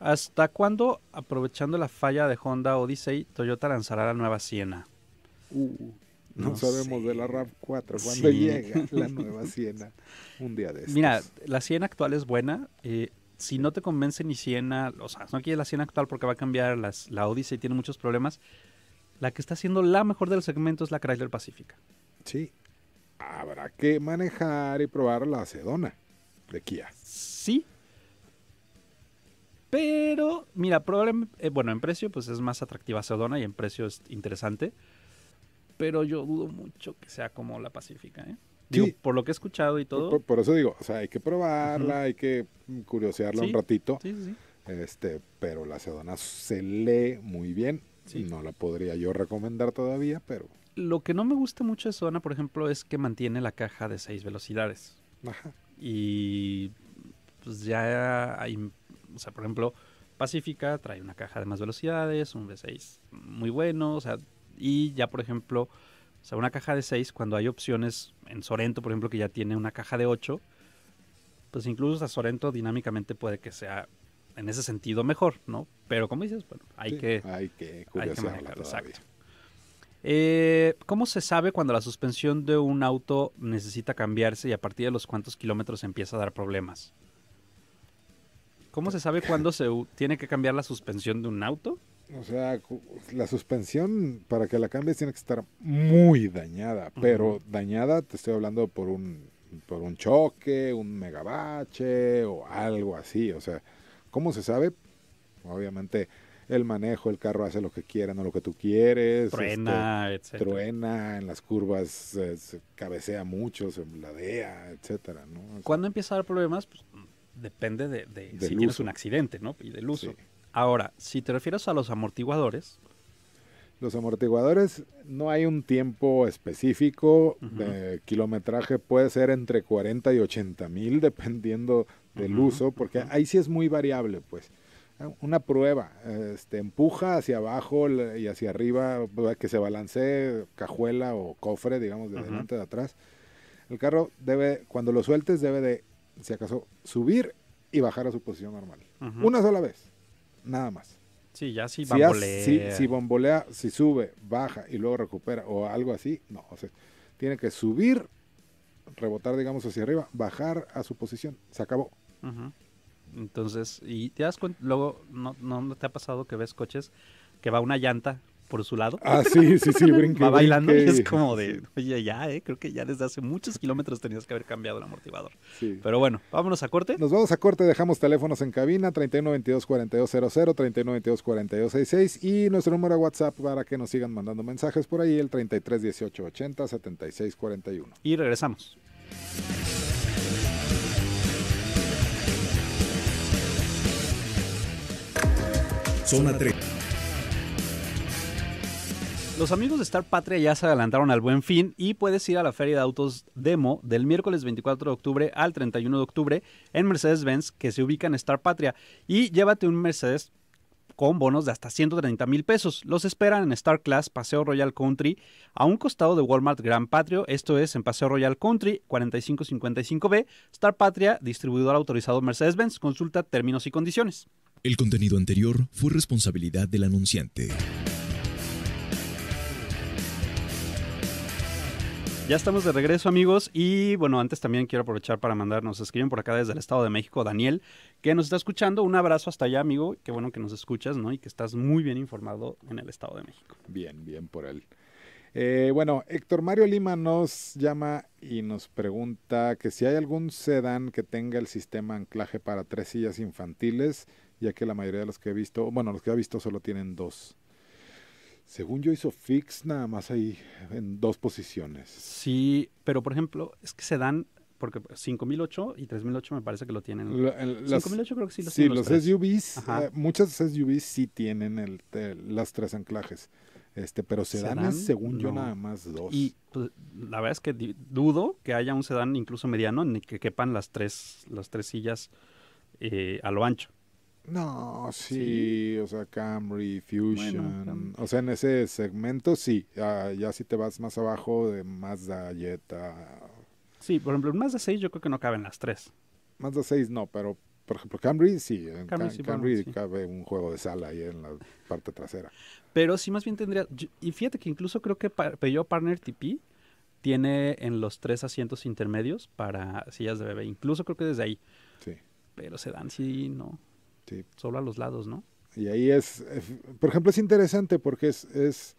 ¿Hasta cuándo, aprovechando la falla de Honda Odyssey, Toyota lanzará la nueva Siena? Uh, no, sabemos de la RAV4 cuándo llega la nueva Siena un día de estos. Mira, la Siena actual es buena. Eh, si no te convence ni Siena, o sea, no quieres la Siena actual porque va a cambiar la Odyssey, tiene muchos problemas, la que está siendo la mejor del segmento es la Chrysler Pacifica. Sí, habrá que manejar y probar la Sedona de Kia. Sí. Pero, mira, probar, eh, bueno, en precio pues es más atractiva Sedona y en precio es interesante. Pero yo dudo mucho que sea como la Pacifica, ¿eh? por lo que he escuchado y todo. Por, eso digo, o sea, hay que probarla, hay que curiosearla un ratito. Sí, sí, Este, pero la sedona se lee muy bien. No la podría yo recomendar todavía, pero. Lo que no me gusta mucho de Sedona, por ejemplo, es que mantiene la caja de seis velocidades. Ajá. Y pues ya hay, o sea, por ejemplo, Pacífica trae una caja de más velocidades, un V6 muy bueno, o sea, y ya por ejemplo, o sea, una caja de 6, cuando hay opciones en Sorento, por ejemplo, que ya tiene una caja de 8, pues incluso a Sorento dinámicamente puede que sea en ese sentido mejor, ¿no? Pero como dices, bueno, hay que, hay que, hay que manejarlo, exacto. Eh, ¿Cómo se sabe cuando la suspensión de un auto necesita cambiarse y a partir de los cuantos kilómetros empieza a dar problemas? ¿Cómo se sabe cuándo se tiene que cambiar la suspensión de un auto? O sea, la suspensión para que la cambies tiene que estar muy dañada, pero dañada te estoy hablando por un por un choque, un megabache o algo así, o sea, ¿cómo se sabe? Obviamente el manejo, el carro hace lo que quiera, no lo que tú quieres. Truena, este, etc. Truena, en las curvas eh, se cabecea mucho, se bladea, etcétera, ¿no? ¿Cuándo empieza a haber problemas? Pues, depende de, si tienes un accidente, ¿no? Y del uso. Ahora, si te refieres a los amortiguadores. Los amortiguadores no hay un tiempo específico. de kilometraje puede ser entre 40 y 80 mil, dependiendo del uso, porque ahí sí es muy variable, pues una prueba, este, empuja hacia abajo y hacia arriba, que se balancee cajuela o cofre, digamos, de delante de atrás. El carro debe, cuando lo sueltes, debe de, si acaso, subir y bajar a su posición normal. Una sola vez nada más. Sí, ya si bombolea, Si, ya, si, si sube, baja y luego recupera o algo así, no. O sea, tiene que subir, rebotar, digamos, hacia arriba, bajar a su posición. Se acabó. Entonces, y te das cuenta, luego, no, te ha pasado que ves coches que va una llanta por su lado. Ah, sí, sí, sí, Va bailando y es como de, oye, ya, eh, creo que ya desde hace muchos kilómetros tenías que haber cambiado el amortiguador. Pero bueno, vámonos a corte. Nos vamos a corte, dejamos teléfonos en cabina, 3192-4200, 3192-4266 y nuestro número de WhatsApp para que nos sigan mandando mensajes por ahí, el 76 41 Y regresamos. Zona 3. Los amigos de Star Patria ya se adelantaron al buen fin y puedes ir a la feria de autos demo del miércoles 24 de octubre al 31 de octubre en Mercedes-Benz que se ubica en Star Patria y llévate un Mercedes con bonos de hasta 130 mil pesos. Los esperan en Star Class Paseo Royal Country, a un costado de Walmart Gran Patrio, esto es en Paseo Royal Country 4555B, Star Patria, distribuidor autorizado Mercedes-Benz, consulta términos y condiciones. El contenido anterior fue responsabilidad del anunciante. Ya estamos de regreso amigos y bueno, antes también quiero aprovechar para mandarnos escriben por acá desde el Estado de México, Daniel, que nos está escuchando, un abrazo hasta allá amigo, qué bueno que nos escuchas, ¿no? Y que estás muy bien informado en el Estado de México. Bien, bien por él. Eh, bueno, Héctor Mario Lima nos llama y nos pregunta que si hay algún sedán que tenga el sistema anclaje para tres sillas infantiles, ya que la mayoría de los que he visto, bueno, los que he visto solo tienen dos. Según yo hizo fix nada más ahí en dos posiciones. Sí, pero por ejemplo, es que se dan porque 5008 y 3008 me parece que lo tienen. 5008 creo que sí lo tienen. Sí, los, SUVs, eh, muchas SUVs sí tienen el, las tres anclajes. Este, pero se dan. según yo, nada más dos. Y pues, la verdad es que dudo que haya un sedán incluso mediano en que quepan las tres, las tres sillas eh, a lo ancho. No, sí, o sea, Camry, Fusion, o sea, en ese segmento sí, ah, ya, si te vas más abajo de Mazda, Jetta. Sí, por ejemplo, en Mazda 6 yo creo que no caben las tres. Mazda 6 no, pero por ejemplo Camry sí, Camry, cabe un juego de sala ahí en la parte trasera. Pero sí más bien tendría, y fíjate que incluso creo que Peugeot Partner TP tiene en los tres asientos intermedios para sillas de bebé, incluso creo que desde ahí. Sí. Pero se dan sí, no. Este, Solo a los lados, ¿no? Y ahí es, por ejemplo, es interesante porque es, es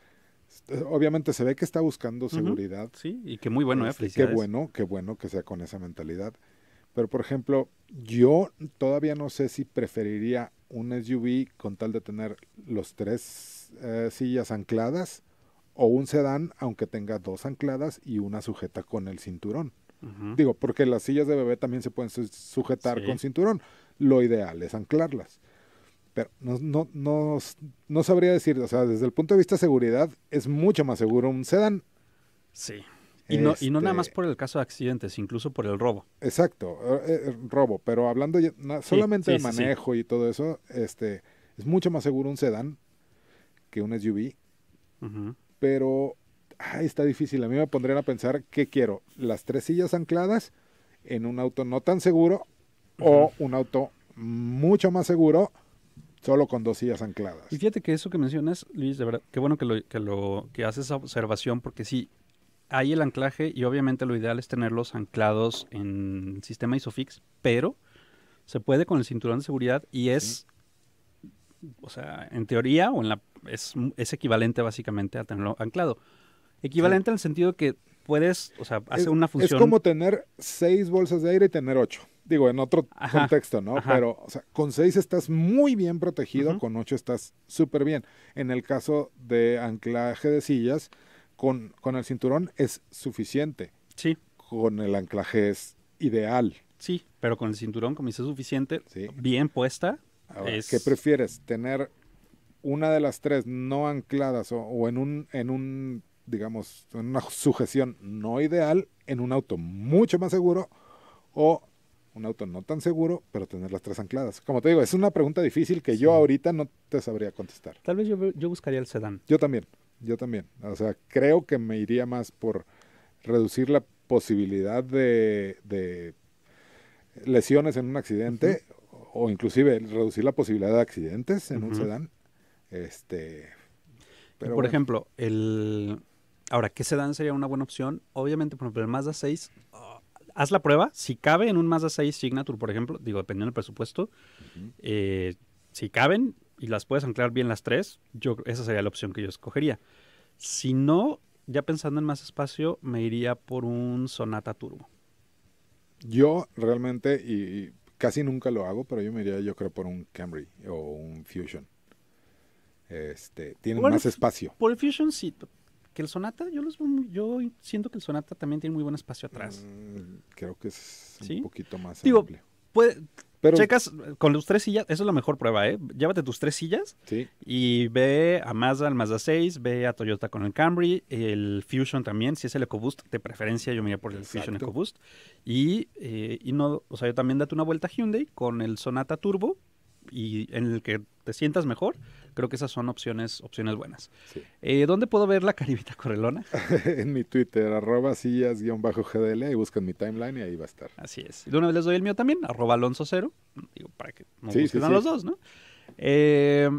obviamente se ve que está buscando seguridad. Sí, y que muy bueno, ¿eh? es, este, Qué bueno, qué bueno que sea con esa mentalidad. Pero, por ejemplo, yo todavía no sé si preferiría un SUV con tal de tener los tres eh, sillas ancladas o un sedán aunque tenga dos ancladas y una sujeta con el cinturón. Digo, porque las sillas de bebé también se pueden sujetar con cinturón lo ideal es anclarlas. Pero no, no, sabría decir, o sea, desde el punto de vista de seguridad, es mucho más seguro un sedán. Sí. Y, no, y no nada más este por el caso de accidentes, incluso por el robo. Exacto, eh, eh, robo, pero hablando solamente del manejo y todo eso, este, es mucho más seguro un sedán que un SUV. Pero ay, está difícil, a mí me pondrían a pensar qué quiero, las tres sillas ancladas en un auto no tan seguro o un auto mucho más seguro solo con dos sillas ancladas. Y fíjate que eso que mencionas, Luis, de verdad, qué bueno que lo que haces esa observación porque sí hay el anclaje y obviamente lo ideal es tenerlos anclados en sistema ISOFIX, pero se puede con el cinturón de seguridad y es o sea, en teoría o en la es, equivalente básicamente a tenerlo anclado. Equivalente en el sentido que puedes, o sea, hace una función. Es como tener seis bolsas de aire y tener ocho digo, en otro contexto, ¿no? Pero, o sea, con 6 estás muy bien protegido, con 8 estás súper bien. En el caso de anclaje de sillas, con, con el cinturón es suficiente. Sí. Con el anclaje es ideal. Sí, pero con el cinturón, como dice, suficiente, bien puesta. es... ¿Qué prefieres? ¿Tener una de las tres no ancladas o, en un, en un digamos, una sujeción no ideal en un auto mucho más seguro o un auto no tan seguro, pero tener las tres ancladas. Como te digo, es una pregunta difícil que yo ahorita no te sabría contestar. Tal vez yo, buscaría el sedán. Yo también, yo también. O sea, creo que me iría más por reducir la posibilidad de, lesiones en un accidente o inclusive reducir la posibilidad de accidentes en un sedán. Este, por ejemplo, el ahora, ¿qué sedán sería una buena opción? Obviamente, por ejemplo, el Mazda 6, haz la prueba. Si cabe en un Mazda 6 Signature, por ejemplo, digo, dependiendo del presupuesto, eh, si caben y las puedes anclar bien las tres, yo, esa sería la opción que yo escogería. Si no, ya pensando en más espacio, me iría por un Sonata Turbo. Yo realmente, y, casi nunca lo hago, pero yo me iría, yo creo, por un Camry o un Fusion. Este, tienen más espacio. Por el Fusion sí, el Sonata, yo los yo siento que el Sonata también tiene muy buen espacio atrás. Mm, creo que es un poquito más Digo, Checas eh, con los tres sillas, eso es la mejor prueba, ¿eh? Llévate tus tres sillas y ve a Mazda, al Mazda 6, ve a Toyota con el Camry, el Fusion también, si es el EcoBoost, de preferencia yo me por el Fusion EcoBoost. Y, eh, y no, o sea, yo también date una vuelta a Hyundai con el Sonata Turbo y en el que te sientas mejor, creo que esas son opciones, opciones buenas. Eh, ¿Dónde puedo ver la caribita correlona? en mi Twitter, arroba sillas-gdl, y buscan mi timeline y ahí va a estar. Así es. De una vez les doy el mío también, arroba alonso cero, digo, para que no sí, los dos, ¿no? Eh,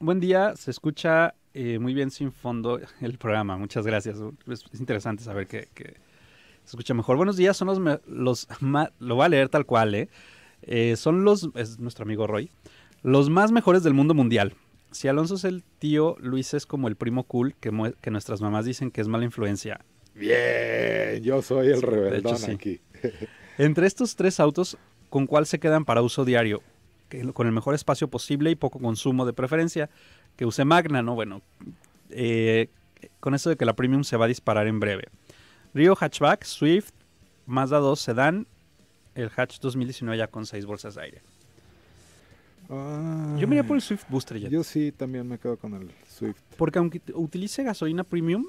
buen día, se escucha eh, muy bien sin fondo el programa, muchas gracias. Es, interesante saber que, se escucha mejor. Buenos días, son los, los lo voy a leer tal cual, ¿eh? Eh, son los, es nuestro amigo Roy, los más mejores del mundo mundial. Si Alonso es el tío, Luis es como el primo cool que, nuestras mamás dicen que es mala influencia. Bien, yo soy el sí, aquí. Entre estos tres autos, ¿con cuál se quedan para uso diario? Con el mejor espacio posible y poco consumo de preferencia. Que use Magna, ¿no? Bueno, eh, con eso de que la Premium se va a disparar en breve. Rio Hatchback, Swift, Mazda 2 Sedan el hatch 2019 ya con 6 bolsas de aire. Ah, yo me iría por el Swift Booster ya. Yo sí también me quedo con el Swift. Porque aunque utilice gasolina premium,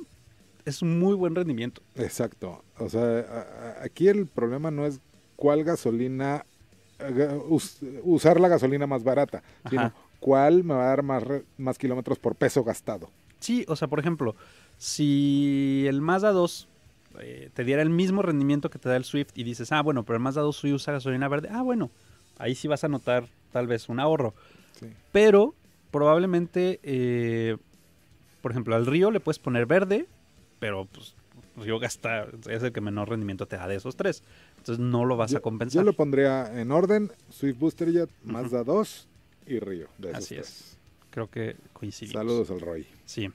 es un muy buen rendimiento. Exacto. O sea, aquí el problema no es cuál gasolina, eh, usar la gasolina más barata, sino cuál me va a dar más, más kilómetros por peso gastado. Sí, o sea, por ejemplo, si el Mazda 2 eh, te diera el mismo rendimiento que te da el Swift y dices, ah, bueno, pero el más dado su usa gasolina verde, ah, bueno, ahí sí vas a notar tal vez un ahorro. Pero probablemente, eh, por ejemplo, al río le puedes poner verde, pero pues río pues, gasta, es el que menor rendimiento te da de esos tres. Entonces no lo vas a compensar. Yo lo pondría en orden, Swift Booster Jet, más Mazda 2 y Río. Así es. Creo que coincidimos. Saludos al Roy. Sí.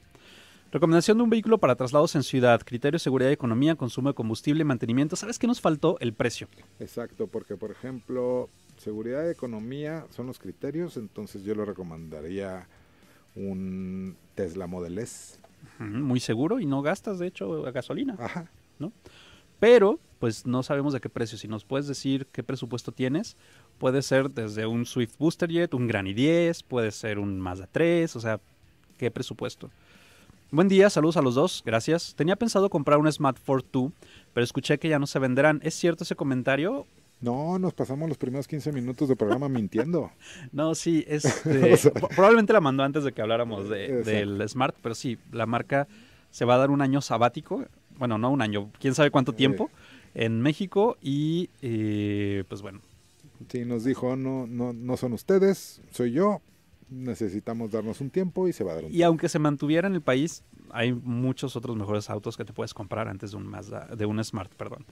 Recomendación de un vehículo para traslados en ciudad, criterio de seguridad, economía, consumo de combustible, mantenimiento. ¿Sabes qué nos faltó? El precio. Exacto, porque por ejemplo, seguridad y economía son los criterios, entonces yo lo recomendaría un Tesla Model S. Muy seguro y no gastas, de hecho, gasolina. Ajá. ¿no? Pero, pues no sabemos de qué precio. Si nos puedes decir qué presupuesto tienes, puede ser desde un Swift Booster Jet, un Gran i10, puede ser un Mazda 3, o sea, qué presupuesto. Buen día, saludos a los dos, gracias. Tenía pensado comprar un Smart 42, pero escuché que ya no se venderán. ¿Es cierto ese comentario? No, nos pasamos los primeros 15 minutos de programa mintiendo. No, sí, este, probablemente la mandó antes de que habláramos del Smart, pero sí, la marca se va a dar un año sabático, bueno, no un año, quién sabe cuánto tiempo, en México y eh, pues bueno. Sí, nos dijo, no, no, no son ustedes, soy yo, necesitamos darnos un tiempo y se va a dar Y aunque se mantuviera en el país, hay muchos otros mejores autos que te puedes comprar antes de un Mazda, de un Smart, perdón.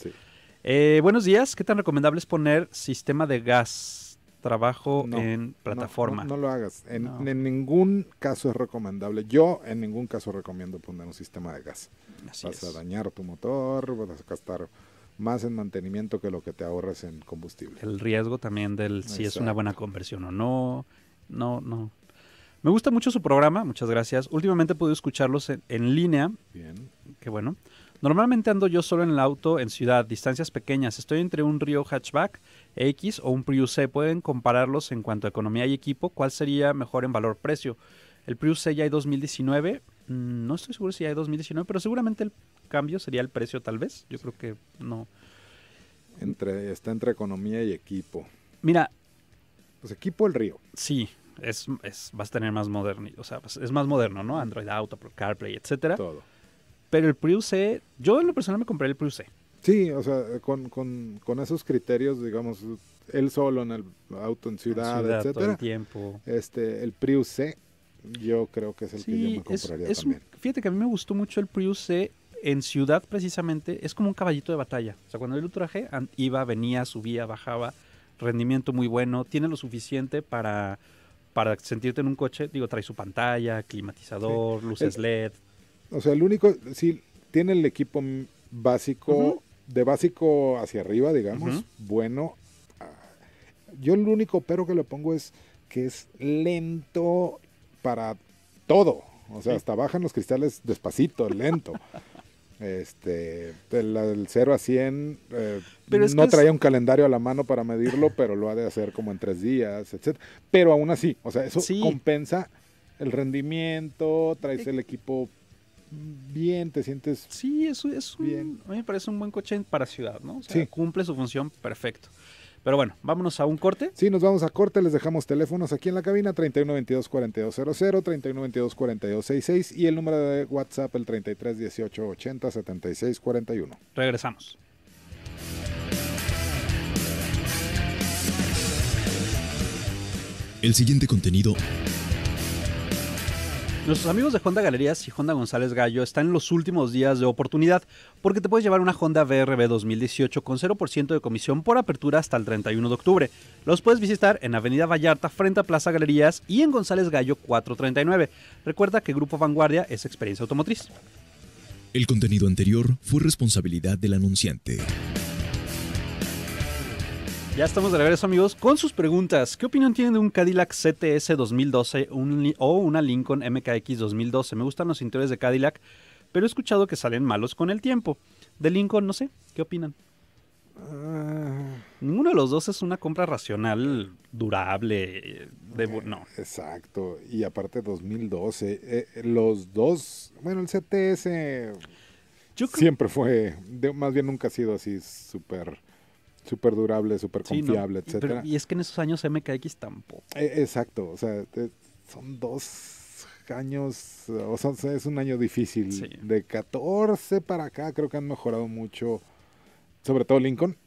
Eh, buenos días, ¿qué tan recomendable es poner sistema de gas? Trabajo en plataforma. No, lo hagas. En, ningún caso es recomendable. Yo en ningún caso recomiendo poner un sistema de gas. vas a dañar tu motor, vas a gastar más en mantenimiento que lo que te ahorras en combustible. El riesgo también del si es una buena conversión o no, no, no. Me gusta mucho su programa, muchas gracias. Últimamente he podido escucharlos en, línea. Bien. Qué bueno. Normalmente ando yo solo en el auto en ciudad, distancias pequeñas. Estoy entre un Río Hatchback X o un Prius C. Pueden compararlos en cuanto a economía y equipo. ¿Cuál sería mejor en valor-precio? El Prius C ya hay 2019. Mm, no estoy seguro si hay 2019, pero seguramente el cambio sería el precio, tal vez. Yo creo que no. Entre, está entre economía y equipo. Mira, pues equipo el río. Sí, es, vas a tener más moderno, o sea, pues, es más moderno, ¿no? Android Auto, CarPlay, etcétera. Todo. Pero el Prius C, yo en lo personal me compré el Prius C. Sí, o sea, con, esos criterios, digamos, él solo en el auto en ciudad, Todo el tiempo. Este, el Prius C, yo creo que es el que yo me compraría también. fíjate que a mí me gustó mucho el Prius C en ciudad precisamente, es como un caballito de batalla. O sea, cuando el lo traje, iba, venía, subía, bajaba rendimiento muy bueno, tiene lo suficiente para, para sentirte en un coche. Digo, trae su pantalla, climatizador, luces eh, LED. O sea, el único, sí, tiene el equipo básico, de básico hacia arriba, digamos, bueno. Ah, yo el único pero que le pongo es que es lento para todo. O sea, hasta bajan los cristales despacito, lento. Este, del, 0 a 100, eh, no traía un calendario a la mano para medirlo, pero lo ha de hacer como en tres días, etcétera Pero aún así, o sea, eso compensa el rendimiento, traes eh, el equipo bien, te sientes. Sí, eso es Bien. A mí me parece un buen coche para ciudad, ¿no? O cumple su función perfecto. Pero bueno, vámonos a un corte. Sí, nos vamos a corte. Les dejamos teléfonos aquí en la cabina: 3122-4200, 3122-4266 y el número de WhatsApp, el 3318807641. Regresamos. El siguiente contenido Nuestros amigos de Honda Galerías y Honda González Gallo están en los últimos días de oportunidad porque te puedes llevar una Honda BRB 2018 con 0% de comisión por apertura hasta el 31 de octubre. Los puedes visitar en Avenida Vallarta frente a Plaza Galerías y en González Gallo 439. Recuerda que Grupo Vanguardia es experiencia automotriz. El contenido anterior fue responsabilidad del anunciante. Ya estamos de regreso amigos con sus preguntas. ¿Qué opinión tienen de un Cadillac CTS 2012 o una Lincoln MKX 2012? Me gustan los interiores de Cadillac, pero he escuchado que salen malos con el tiempo. De Lincoln, no sé, ¿qué opinan? Uno ah. Ninguno de los dos es una compra racional, durable, de, bueno. Exacto, y aparte 2012, eh, eh, los dos, bueno, el CTS siempre fue, más bien nunca ha sido así súper Súper durable, súper confiable, sí, etc. y es que en esos años MKX tampoco. E, exacto, o sea, son dos años, o sea, es un año difícil. De 14 para acá creo que han mejorado mucho, sobre todo Lincoln.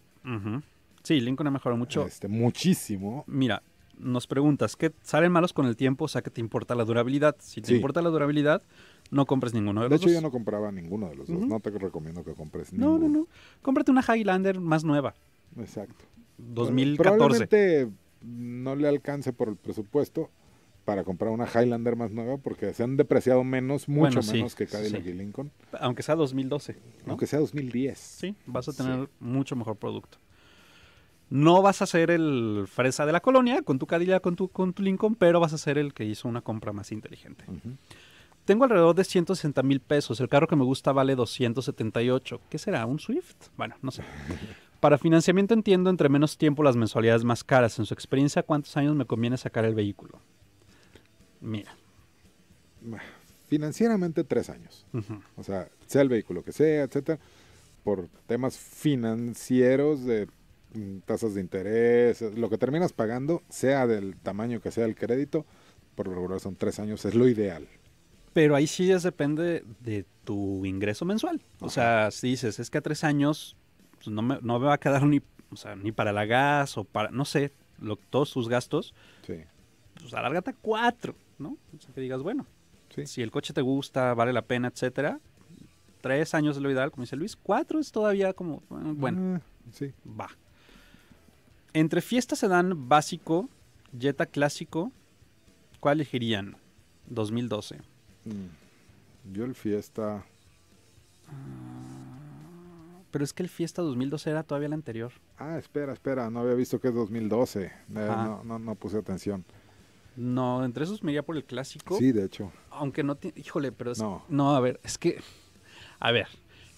Sí, Lincoln ha mejorado mucho. Este, muchísimo. Mira, nos preguntas, ¿qué salen malos con el tiempo? O sea, que te importa la durabilidad. Si te importa la durabilidad, no compres ninguno de, los dos. De hecho, yo no compraba ninguno de los dos. No te recomiendo que compres ninguno. No, no, no. Cómprate una Highlander más nueva. Exacto. 2014. Probablemente no le alcance por el presupuesto para comprar una Highlander más nueva porque se han depreciado menos, mucho menos que Cadillac y Lincoln. Aunque sea 2012. Aunque sea 2010. Sí, vas a tener mucho mejor producto. No vas a ser el fresa de la colonia con tu Cadillac, con tu, con tu Lincoln, pero vas a ser el que hizo una compra más inteligente. Tengo alrededor de 160 mil pesos. El carro que me gusta vale 278. ¿Qué será? ¿Un Swift? Bueno, no sé. Para financiamiento entiendo entre menos tiempo las mensualidades más caras. En su experiencia, ¿cuántos años me conviene sacar el vehículo? Mira. Financieramente tres años. O sea, sea el vehículo que sea, etcétera. Por temas financieros de mm, tasas de interés, lo que terminas pagando, sea del tamaño que sea el crédito, por lo regular son tres años, es lo ideal. Pero ahí sí ya depende de tu ingreso mensual. O sea, si dices, es que a tres años pues, no, me, no me va a quedar ni, para la gas o para, no sé, todos sus gastos. Sí. Pues alárgate a cuatro, ¿no? O sea, que digas, bueno, si el coche te gusta, vale la pena, etcétera. Tres años es lo ideal, como dice Luis. Cuatro es todavía como, eh, bueno, ah, sí. va. Entre fiesta sedán básico, Jetta clásico, ¿cuál elegirían? 2012. Mm, yo el fiesta... ah pero es que el Fiesta 2012 era todavía el anterior. Ah, espera, espera, no había visto que es 2012. Eh, no, no, puse atención. No, entre esos me iría por el clásico. Sí, de hecho. Aunque no tiene. Híjole, pero es. No. no. a ver, es que. A ver.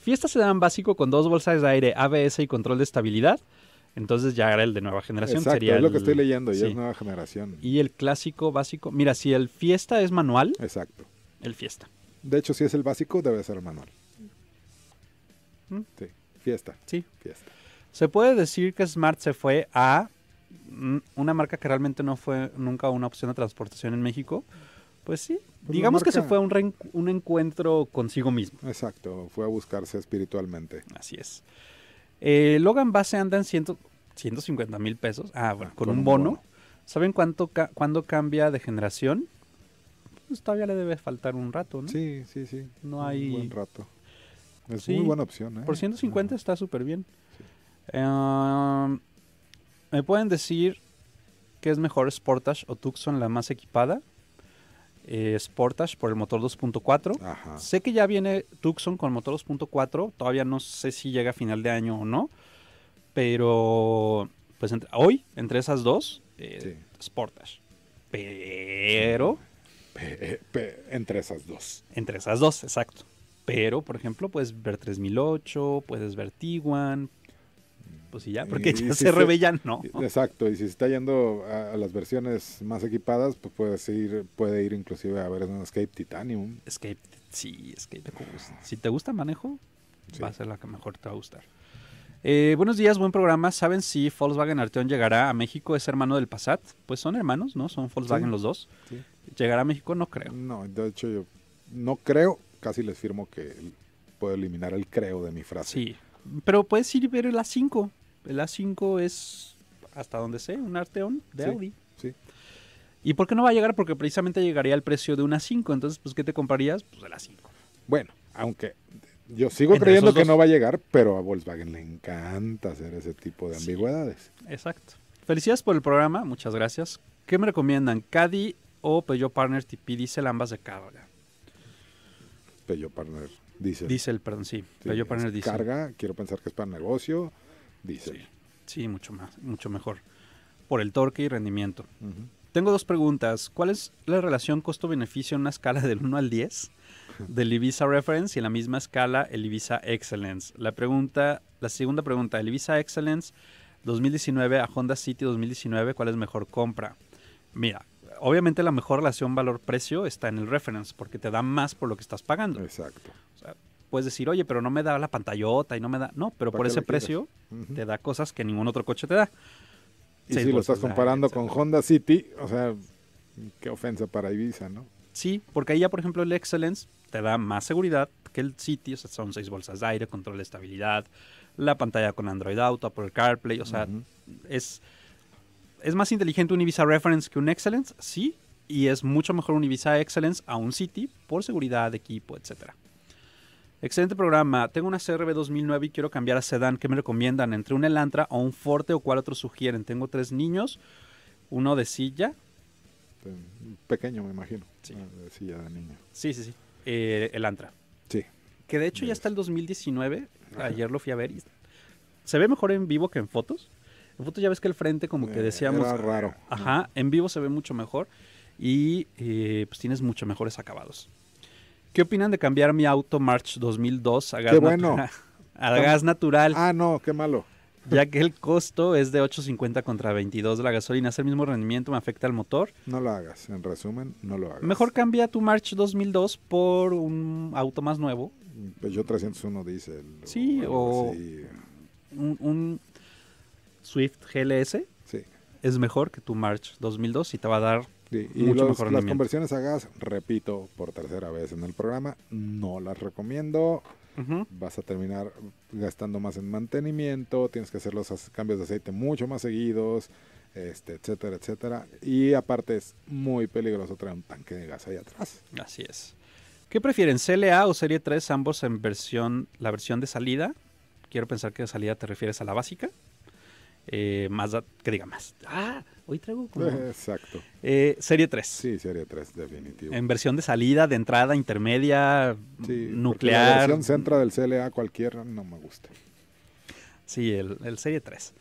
Fiesta se dan básico con dos bolsas de aire, ABS y control de estabilidad. Entonces ya era el de nueva generación. Exacto, sería es lo que estoy leyendo, ya es nueva generación. Y el clásico básico. Mira, si el Fiesta es manual. Exacto. El Fiesta. De hecho, si es el básico, debe ser manual. ¿Mm? Sí. Fiesta. Sí. Fiesta. Se puede decir que Smart se fue a mm, una marca que realmente no fue nunca una opción de transportación en México. Pues sí, digamos que se fue un, un encuentro consigo mismo. Exacto, fue a buscarse espiritualmente. Así es. Eh, Logan Base anda en 150 mil pesos. Ah, bueno, ah, con, un bono. ¿Saben cuánto ca cuándo cambia de generación? Pues todavía le debe faltar un rato, ¿no? Sí, sí, sí. No hay. Un buen rato. Es muy buena opción. ¿eh? Por 150 está súper bien. Em, ¿Me pueden decir qué es mejor Sportage o Tucson la más equipada? Eh, Sportage por el motor 2.4. Sé que ya viene Tucson con motor 2.4. Todavía no sé si llega a final de año o no. Pero pues hoy, entre esas dos, eh, Sportage. Pero... entre esas dos. Entre esas dos, exacto. Pero, por ejemplo, puedes ver 3008, puedes ver Tiguan, pues y ya, porque ya se rebellan, no. Exacto, y si se está yendo a, las versiones más equipadas, pues puedes ir, puede ir inclusive a ver un Escape Titanium. Escape, sí, Escape Si te gusta manejo, va a ser la que mejor te va a gustar. Eh, buenos días, buen programa. ¿Saben si Volkswagen Arteon llegará a México? ¿Es hermano del Passat? Pues son hermanos, ¿no? Son Volkswagen los dos. ¿Llegará a México? No creo. No, de hecho yo no creo casi les firmo que puedo eliminar el creo de mi frase. Sí, pero puedes ir ver el A5. El A5 es, hasta donde sé, un Arteon de Audi. Sí. ¿Y por qué no va a llegar? Porque precisamente llegaría al precio de un A5. Entonces, pues, ¿qué te comprarías? Pues el A5. Bueno, aunque yo sigo creyendo que no va a llegar, pero a Volkswagen le encanta hacer ese tipo de ambigüedades. exacto. Felicidades por el programa, muchas gracias. ¿Qué me recomiendan? ¿Caddy o Peugeot Partner TP el ambas de carga? Pello Partner dice Diesel, perdón, sí. sí Partner Carga, quiero pensar que es para negocio, Diesel. Sí, mucho, más, mucho mejor. Por el torque y rendimiento. Tengo dos preguntas. ¿Cuál es la relación costo-beneficio en una escala del 1 al 10 del Ibiza Reference y en la misma escala el Ibiza Excellence? La pregunta, la segunda pregunta, el Ibiza Excellence 2019 a Honda City 2019, ¿cuál es mejor compra? Mira, obviamente la mejor relación valor-precio está en el reference, porque te da más por lo que estás pagando. Exacto. O sea, puedes decir, oye, pero no me da la pantallota y no me da. No, pero por ese precio te da cosas que ningún otro coche te da. Y si lo estás comparando con Honda City, o sea, qué ofensa para Ibiza, ¿no? Sí, porque ahí ya, por ejemplo, el Excellence te da más seguridad que el City, o sea, son seis bolsas de aire, control de estabilidad, la pantalla con Android Auto, el CarPlay, o sea, es ¿Es más inteligente un Ibiza Reference que un Excellence? Sí. Y es mucho mejor un Ibiza Excellence a un City por seguridad, equipo, etc. Excelente programa. Tengo una CRB 2009 y quiero cambiar a Sedan. ¿Qué me recomiendan? ¿Entre un Elantra o un Forte o cuál otro sugieren? Tengo tres niños, uno de silla. Pequeño, me imagino. Sí. Ah, de silla de niño. Sí, sí, sí. Eh, Elantra. Sí. Que de hecho ya está el 2019. Ayer lo fui a ver y se ve mejor en vivo que en fotos. El ya ves que el frente, como que eh, decíamos. raro. Ajá, en vivo se ve mucho mejor y eh, pues tienes mucho mejores acabados. ¿Qué opinan de cambiar mi auto March 2002 a gas, qué bueno. a gas natural? Ah, no, qué malo. Ya que el costo es de 8.50 contra 22 de la gasolina, es el mismo rendimiento, me afecta al motor. No lo hagas, en resumen, no lo hagas. Mejor cambia tu March 2002 por un auto más nuevo. Pues yo 301 dice. Sí, o, un, Swift GLS es mejor que tu March 2002 y te va a dar mucho Las conversiones a gas, repito por tercera vez en el programa, no las recomiendo. Vas a terminar gastando más en mantenimiento, tienes que hacer los cambios de aceite mucho más seguidos, este, etcétera, etcétera. Y aparte es muy peligroso traer un tanque de gas ahí atrás. Así es. ¿Qué prefieren, CLA o Serie 3, ambos en versión, la versión de salida? Quiero pensar que de salida te refieres a la básica. Eh, Mazda, que diga más. Ah, hoy traigo como... Exacto. Eh, serie 3. Sí, Serie 3, definitivo. En versión de salida, de entrada, intermedia, nuclear. La versión centro del CLA cualquiera no me gusta. Sí, el, Serie 3.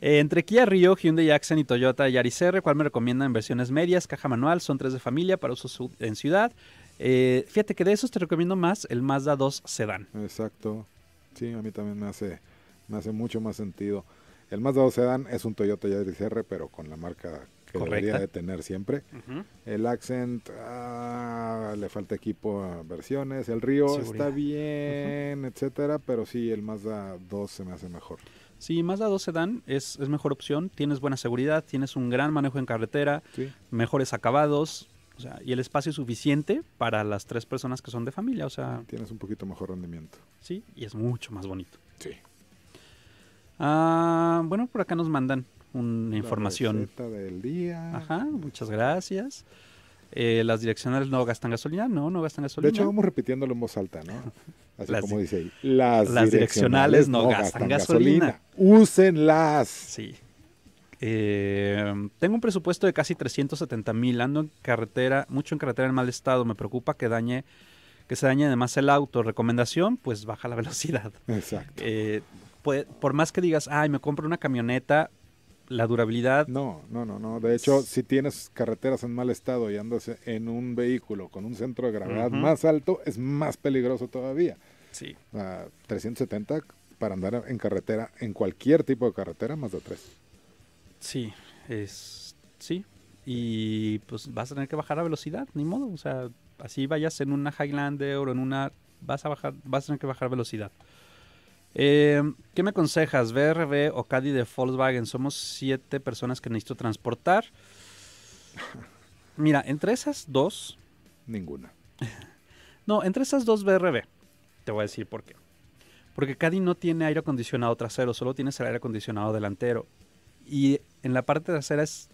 Eh, entre Kia Rio, Hyundai Accent y Toyota Yaris R, ¿cuál me recomienda en versiones medias? Caja manual, son tres de familia para uso en ciudad. fíjate que de esos te recomiendo más el Mazda 2 Sedan. Exacto. Sí, a mí también me hace, me hace mucho más sentido. El Mazda 2 Sedan es un Toyota Yaris R, pero con la marca que debería de tener siempre. El Accent, ah, le falta equipo, a versiones. El Río está bien, etcétera, pero sí, el Mazda 2 se me hace mejor. Sí, Mazda 2 Sedan es, es mejor opción. Tienes buena seguridad, tienes un gran manejo en carretera, mejores acabados, y el espacio suficiente para las tres personas que son de familia, o sea... Tienes un poquito mejor rendimiento. Sí, y es mucho más bonito. Sí. Ah, bueno, por acá nos mandan una información. del día. Ajá, muchas gracias. Eh, las direccionales no gastan gasolina, no, no gastan gasolina. De hecho, vamos repitiéndolo en voz alta, ¿no? Así las, como dice ahí. Las, direccionales, no, gastan, gasolina. Usenlas Sí. Eh, tengo un presupuesto de casi 370 mil. Ando en carretera, mucho en carretera en mal estado. Me preocupa que dañe, que se dañe además el auto. Recomendación, pues baja la velocidad. Exacto. Eh, por más que digas, ay, me compro una camioneta, la durabilidad. No, no, no, no. De hecho, si tienes carreteras en mal estado y andas en un vehículo con un centro de gravedad más alto, es más peligroso todavía. Sí. Uh, 370 para andar en carretera, en cualquier tipo de carretera, más de tres. Sí, es. Sí. Y pues vas a tener que bajar a velocidad, ni modo. O sea, así vayas en una Highlander o en una. Vas a bajar, vas a tener que bajar velocidad. Eh, ¿Qué me aconsejas? ¿BRB o Caddy de Volkswagen? Somos siete personas que necesito transportar. Mira, entre esas dos. Ninguna. No, entre esas dos BRB. Te voy a decir por qué. Porque Caddy no tiene aire acondicionado trasero, solo tienes el aire acondicionado delantero. Y en la parte trasera es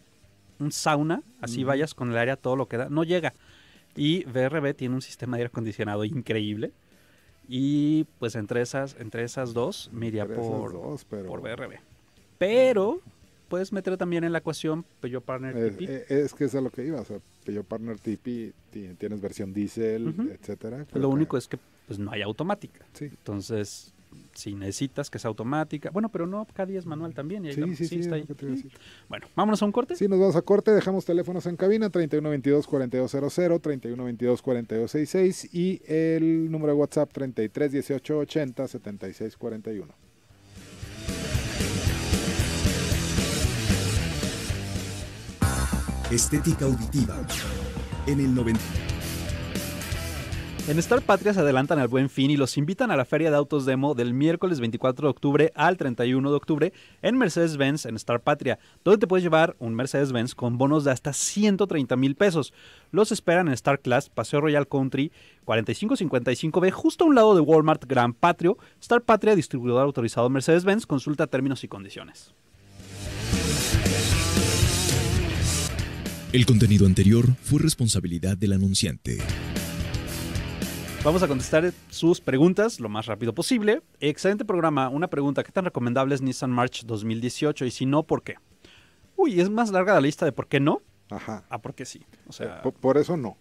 un sauna, así vayas con el aire todo lo que da. No llega. Y BRB tiene un sistema de aire acondicionado increíble y pues entre esas, entre esas dos me por, por BRB. Pero puedes meter también en la ecuación Peugeot Partner es, TP. Eh, es, que es a lo que iba, o sea, Peugeot Partner TP, tienes versión diésel, etcétera. Lo único es que pues no hay automática. Sí. Entonces, si necesitas que es automática. Bueno, pero no, cada día es manual mm. también. Y bueno, vámonos a un corte. Sí, nos vamos a corte, dejamos teléfonos en cabina, 3122-4200, 3122-4266 y el número de WhatsApp 331880-7641. Estética auditiva en el 90. En Star Patria se adelantan al buen fin y los invitan a la feria de autos demo del miércoles 24 de octubre al 31 de octubre en Mercedes-Benz en Star Patria, donde te puedes llevar un Mercedes-Benz con bonos de hasta 130 mil pesos. Los esperan en Star Class, Paseo Royal Country 4555B, justo a un lado de Walmart Gran Patrio. Star Patria, distribuidor autorizado Mercedes-Benz, consulta términos y condiciones. El contenido anterior fue responsabilidad del anunciante. Vamos a contestar sus preguntas lo más rápido posible. Excelente programa. Una pregunta, ¿qué tan recomendable es Nissan March 2018? Y si no, ¿por qué? Uy, es más larga la lista de por qué no. Ajá. Ah, qué sí. O sea, por eso no.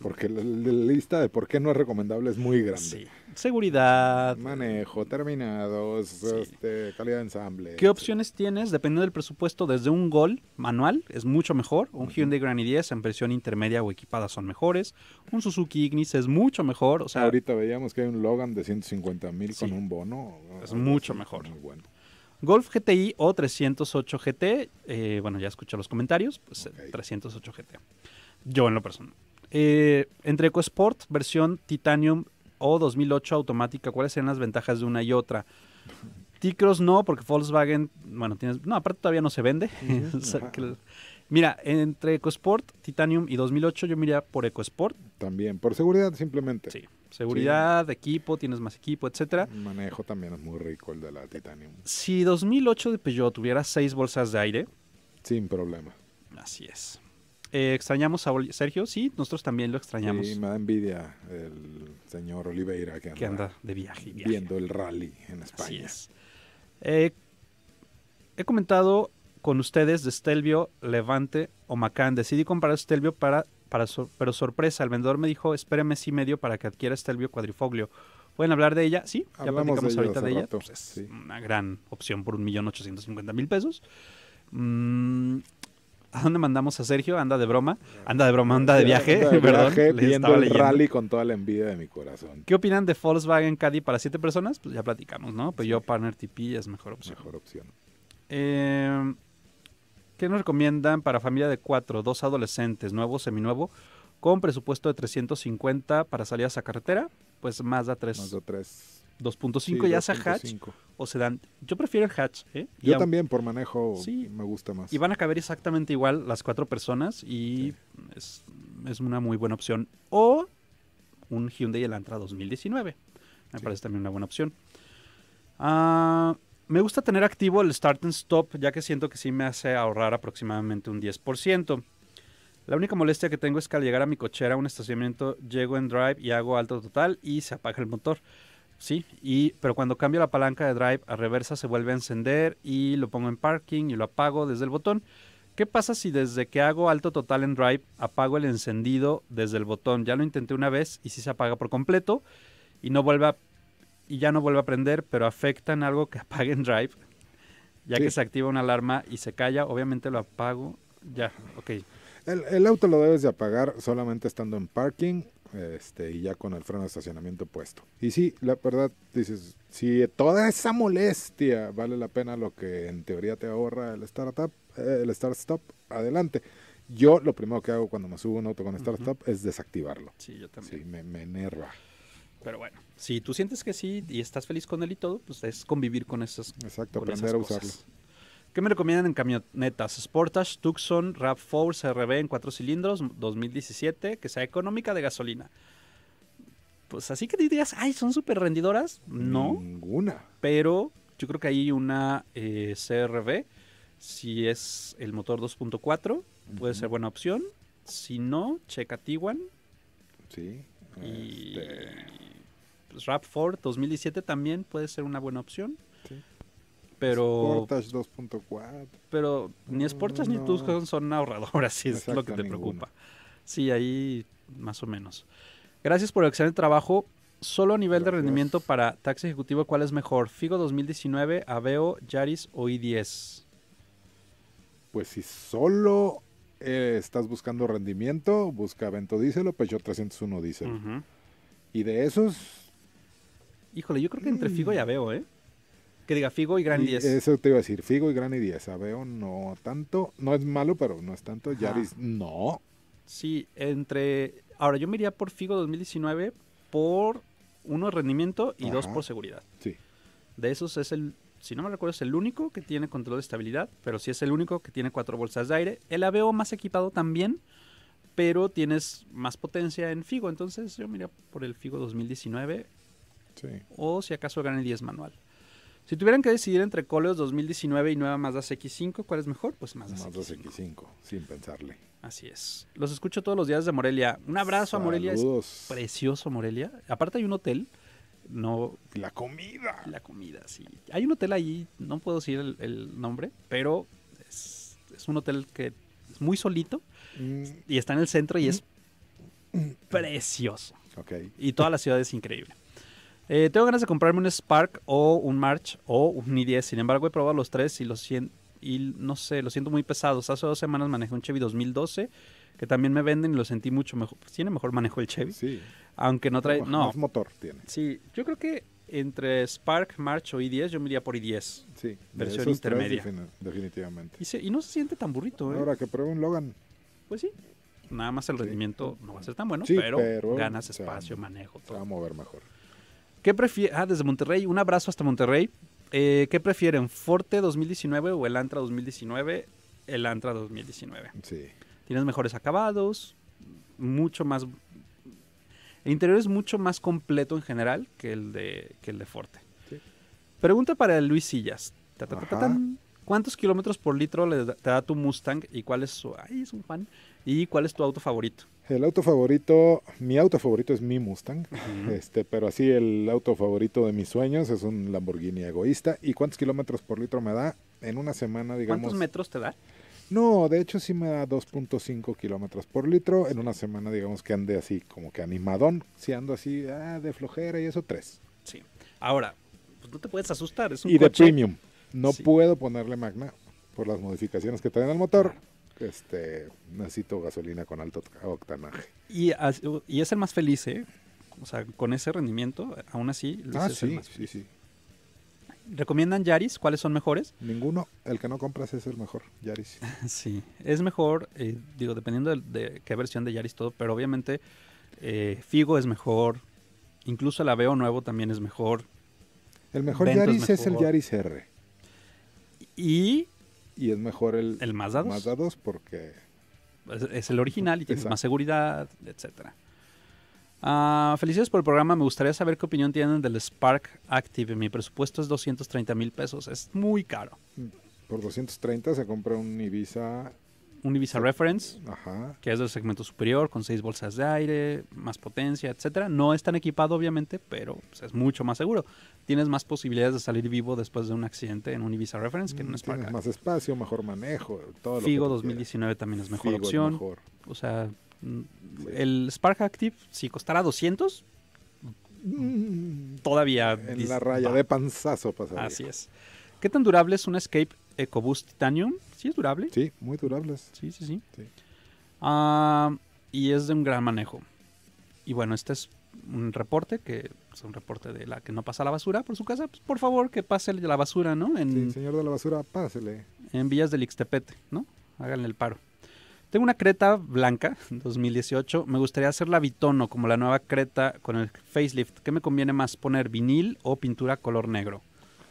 Porque la, lista de por qué no es recomendable es muy grande. Sí. Seguridad. Manejo, terminados, este, calidad de ensamble. ¿Qué opciones tienes? Dependiendo del presupuesto, desde un Gol manual es mucho mejor. Un Hyundai Grand Hyundai Granny 10 en versión intermedia o equipada son mejores. Un Suzuki Ignis es mucho mejor. Ahorita veíamos que hay un Logan de 150 mil con un bono. Es mucho mejor. Golf GTI o 308 GT. Eh, bueno, ya escuché los comentarios. Pues 308 GT. Yo en lo personal. Eh, entre EcoSport, versión Titanium o 2008 automática, ¿cuáles serían las ventajas de una y otra? T-Cross no, porque Volkswagen, bueno, tienes, no, aparte todavía no se vende. mira, entre EcoSport, Titanium y 2008 yo miraría por EcoSport. También, por seguridad simplemente. Sí, seguridad, equipo, tienes más equipo, etcétera. Manejo también es muy rico el de la Titanium. Si 2008 de Peugeot tuviera seis bolsas de aire. Sin problema. Así es. Eh, extrañamos a Sergio, sí, nosotros también lo extrañamos. Sí, me da envidia el señor Oliveira que anda, de viaje, Viendo el rally en España. Eh, he comentado con ustedes de Stelvio, Levante o Macán. Decidí comprar Stelvio para, pero sorpresa, el vendedor me dijo, espéreme sí medio para que adquiera Stelvio Cuadrifoglio. ¿Pueden hablar de ella? Sí, ya Hablamos ahorita de ella. Pues, una gran opción por 1.850.000 pesos. Mm, ¿A dónde mandamos a Sergio? Anda de broma. Anda de broma, anda de viaje. perdón, viendo el leyendo. rally con toda la envidia de mi corazón. ¿Qué opinan de Volkswagen Caddy para siete personas? Pues ya platicamos, ¿no? Pues yo Partner TP es mejor opción. Mejor opción. Eh, ¿Qué nos recomiendan para familia de cuatro, dos adolescentes, nuevo, seminuevo, con presupuesto de 350 para salir a carretera? Pues más tres. Más Mazda tres. 2.5 ya sea hatch o sedan Yo prefiero el hatch. ¿eh? Yo también por manejo me gusta más. Y van a caber exactamente igual las cuatro personas y es, una muy buena opción. O un Hyundai Elantra 2019. Me parece también una buena opción. Ah, me gusta tener activo el start and stop ya que siento que sí me hace ahorrar aproximadamente un 10%. La única molestia que tengo es que al llegar a mi cochera a un estacionamiento llego en drive y hago alto total y se apaga el motor. Sí, y, pero cuando cambio la palanca de drive a reversa se vuelve a encender y lo pongo en parking y lo apago desde el botón. ¿Qué pasa si desde que hago alto total en drive apago el encendido desde el botón? Ya lo intenté una vez y sí se apaga por completo y no vuelve y ya no vuelve a prender, pero afecta en algo que apague en drive, ya que se activa una alarma y se calla, obviamente lo apago. Ya, ok. El, el, auto lo debes de apagar solamente estando en parking este, y ya con el freno de estacionamiento puesto. Y sí, la verdad, dices, si toda esa molestia vale la pena lo que en teoría te ahorra el startup, eh, el start stop, adelante. Yo lo primero que hago cuando me subo un auto con start stop es desactivarlo. Sí, yo también. Sí, me, enerva. Pero bueno, si tú sientes que sí y estás feliz con él y todo, pues es convivir con esas Exacto, con aprender a usarlo. ¿Qué me recomiendan en camionetas? Sportage, Tucson, RAV4, CRB en cuatro cilindros, 2017, que sea económica de gasolina. Pues así que te dirías, ay, son súper rendidoras. No. Ninguna. Pero yo creo que hay una CRV, eh, CRB. Si es el motor 2.4, puede ser buena opción. Si no, checa Tiguan. Sí. Y este... Pues, RAV4 2017 también puede ser una buena opción. Sí. Pero. Sportage 2.4. Pero ni Sportage ni Tucson son ahorradoras, si es lo que te preocupa. Sí, ahí más o menos. Gracias por el excelente trabajo. Solo a nivel de rendimiento para taxi ejecutivo, ¿cuál es mejor? ¿Figo 2019, Aveo, Yaris o i10? Pues si solo eh, estás buscando rendimiento, busca Vento Diesel o Peugeot 301 Diesel. Y de esos. Híjole, yo creo que entre Figo y mm. Aveo, ¿eh? Que diga Figo y Gran 10. Eso te iba a decir, Figo y Gran 10. no tanto, no es malo, pero no es tanto. Yaris no. Sí, entre... Ahora yo miraría por Figo 2019 por uno rendimiento y dos por seguridad. Sí. De esos es el, si no me recuerdo, es el único que tiene control de estabilidad, pero sí es el único que tiene cuatro bolsas de aire. El Aveo más equipado también, pero tienes más potencia en Figo, entonces yo miraría por el Figo 2019. Sí. O si acaso Gran 10 manual. Si tuvieran que decidir entre Coleos 2019 y nueva Mazda CX5, ¿cuál es mejor? Pues Mazda, Mazda CX5. sin pensarle. Así es. Los escucho todos los días de Morelia. Un abrazo a Morelia. Saludos. precioso Morelia. Aparte hay un hotel. No. La comida. La comida, sí. Hay un hotel ahí, no puedo decir el, nombre, pero es, un hotel que es muy solito mm. y está en el centro y es mm. precioso. Ok. Y toda la ciudad es increíble. Eh, tengo ganas de comprarme un Spark o un March o un i10. Sin embargo, he probado los tres y los siento, y no sé, lo siento muy pesados. Hace dos semanas manejé un Chevy 2012 que también me venden y lo sentí mucho mejor. Pues, tiene mejor manejo el Chevy. Sí. Aunque no trae. No. Más motor tiene. Sí, yo creo que entre Spark, March o i10, yo me iría por i10. Sí, versión intermedia. definitivamente. Y, no se siente tan burrito, ¿eh? Ahora que pruebe un Logan. Pues sí. Nada más el rendimiento no va a ser tan bueno, pero, ganas espacio, manejo. Todo. va a mover mejor. ¿Qué prefieren? Ah, desde Monterrey. Un abrazo hasta Monterrey. Eh, ¿Qué prefieren, Forte 2019 o el Antra 2019? El Antra 2019. Sí. Tienes mejores acabados, mucho más... El interior es mucho más completo en general que el de, el de Forte. Sí. Pregunta para Luis Sillas. ¿Cuántos kilómetros por litro te da tu Mustang y cuál es Ay, es un fan. ¿Y cuál es tu auto favorito? El auto favorito, mi auto favorito es mi Mustang, este, pero así el auto favorito de mis sueños es un Lamborghini egoísta. ¿Y cuántos kilómetros por litro me da? En una semana, digamos. ¿Cuántos metros te da? No, de hecho sí me da 2.5 kilómetros por litro. En una semana, digamos que ande así, como que animadón. Si ando así, ah, de flojera y eso, tres. Sí. Ahora, pues no te puedes asustar, es un Y de premium. No puedo ponerle magna por las modificaciones que traen el motor este, necesito gasolina con alto octanaje. Y, y es el más feliz, ¿eh? O sea, con ese rendimiento, aún así. ah, sí, sí, sí. ¿Recomiendan Yaris? ¿Cuáles son mejores? Ninguno. El que no compras es el mejor, Yaris. sí, es mejor, eh, digo, dependiendo de, qué versión de Yaris todo, pero obviamente eh, Figo es mejor. Incluso el veo nuevo también es mejor. El mejor Yaris es el Yaris R. Y y es mejor el, el Mazda 2. porque es, el original y tiene más seguridad, etcétera. Ah, felicidades por el programa. Me gustaría saber qué opinión tienen del Spark Active. Mi presupuesto es 230 mil pesos. Es muy caro. Mm, por 230 se compra un Ibiza Univisa Reference, que es del segmento superior, con seis bolsas de aire, más potencia, etcétera. No es tan equipado, obviamente, pero pues, es mucho más seguro. Tienes más posibilidades de salir vivo después de un accidente en un Ibiza Reference que en mm, un Spark. Más espacio, mejor manejo, todo lo que 2019 también es mejor opción. O sea, mm, el Spark Active, si costara 200, mm. todavía... En la raya de panzazo pasaría. Así es. ¿Qué tan durable es un escape EcoBoost Titanium. Sí, es durable. Sí, muy durables. Sí, sí, sí. Ah, y es de un gran manejo. Y bueno, este es un reporte que es un reporte de la que no pasa la basura por su casa. Pues por favor, que pase la basura, ¿no? En, sí, señor de la basura, pásele. En Villas del Ixtepete, ¿no? Háganle el paro. Tengo una Creta blanca 2018. Me gustaría hacerla bitono, como la nueva Creta con el facelift. ¿Qué me conviene más poner, vinil o pintura color negro?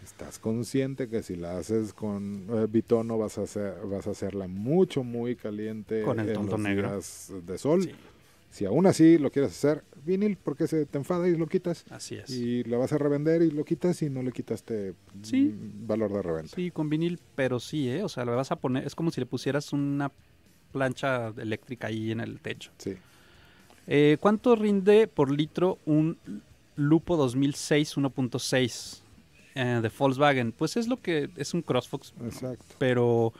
estás consciente que si la haces con eh, bitono vas a hacer, vas a hacerla mucho muy caliente con el tonto de sol. Si aún así lo quieres hacer, vinil, porque se te enfada y lo quitas. Así es. Y la vas a revender y lo quitas y no le quitaste sí. Mm, valor de reventa. Sí, con vinil, pero sí, ¿eh? O sea, le vas a poner, es como si le pusieras una plancha eléctrica ahí en el techo. Sí. Eh, ¿Cuánto rinde por litro un Lupo 2006 1.6? Eh, de Volkswagen, pues es lo que es un Crossfox. Exacto. Pero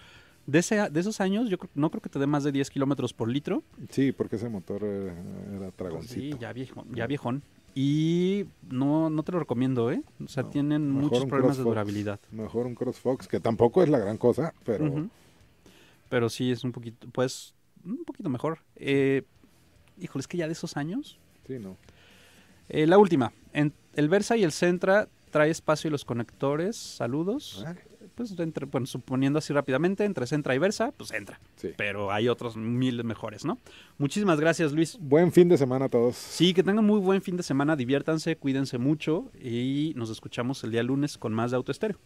de, de esos años, yo no creo que te dé más de 10 kilómetros por litro. Sí, porque ese motor eh, era, tragoncito. Sí, ya, viejo, ya viejón. Y no, te lo recomiendo, ¿eh? O sea, tienen muchos problemas de durabilidad. Mejor un CrossFox, que tampoco es la gran cosa, pero... Pero sí es un poquito, pues, un poquito mejor. Eh, híjole, es que ya de esos años... Sí, no. la última. el Versa y el Centra trae espacio y los conectores, saludos. Ah. Pues entre, bueno, suponiendo así rápidamente, entre Centra y Versa, pues entra. Pero hay otros mil mejores, ¿no? Muchísimas gracias, Luis. Buen fin de semana a todos. Sí, que tengan muy buen fin de semana, diviértanse, cuídense mucho y nos escuchamos el día lunes con más de Autoestéreo.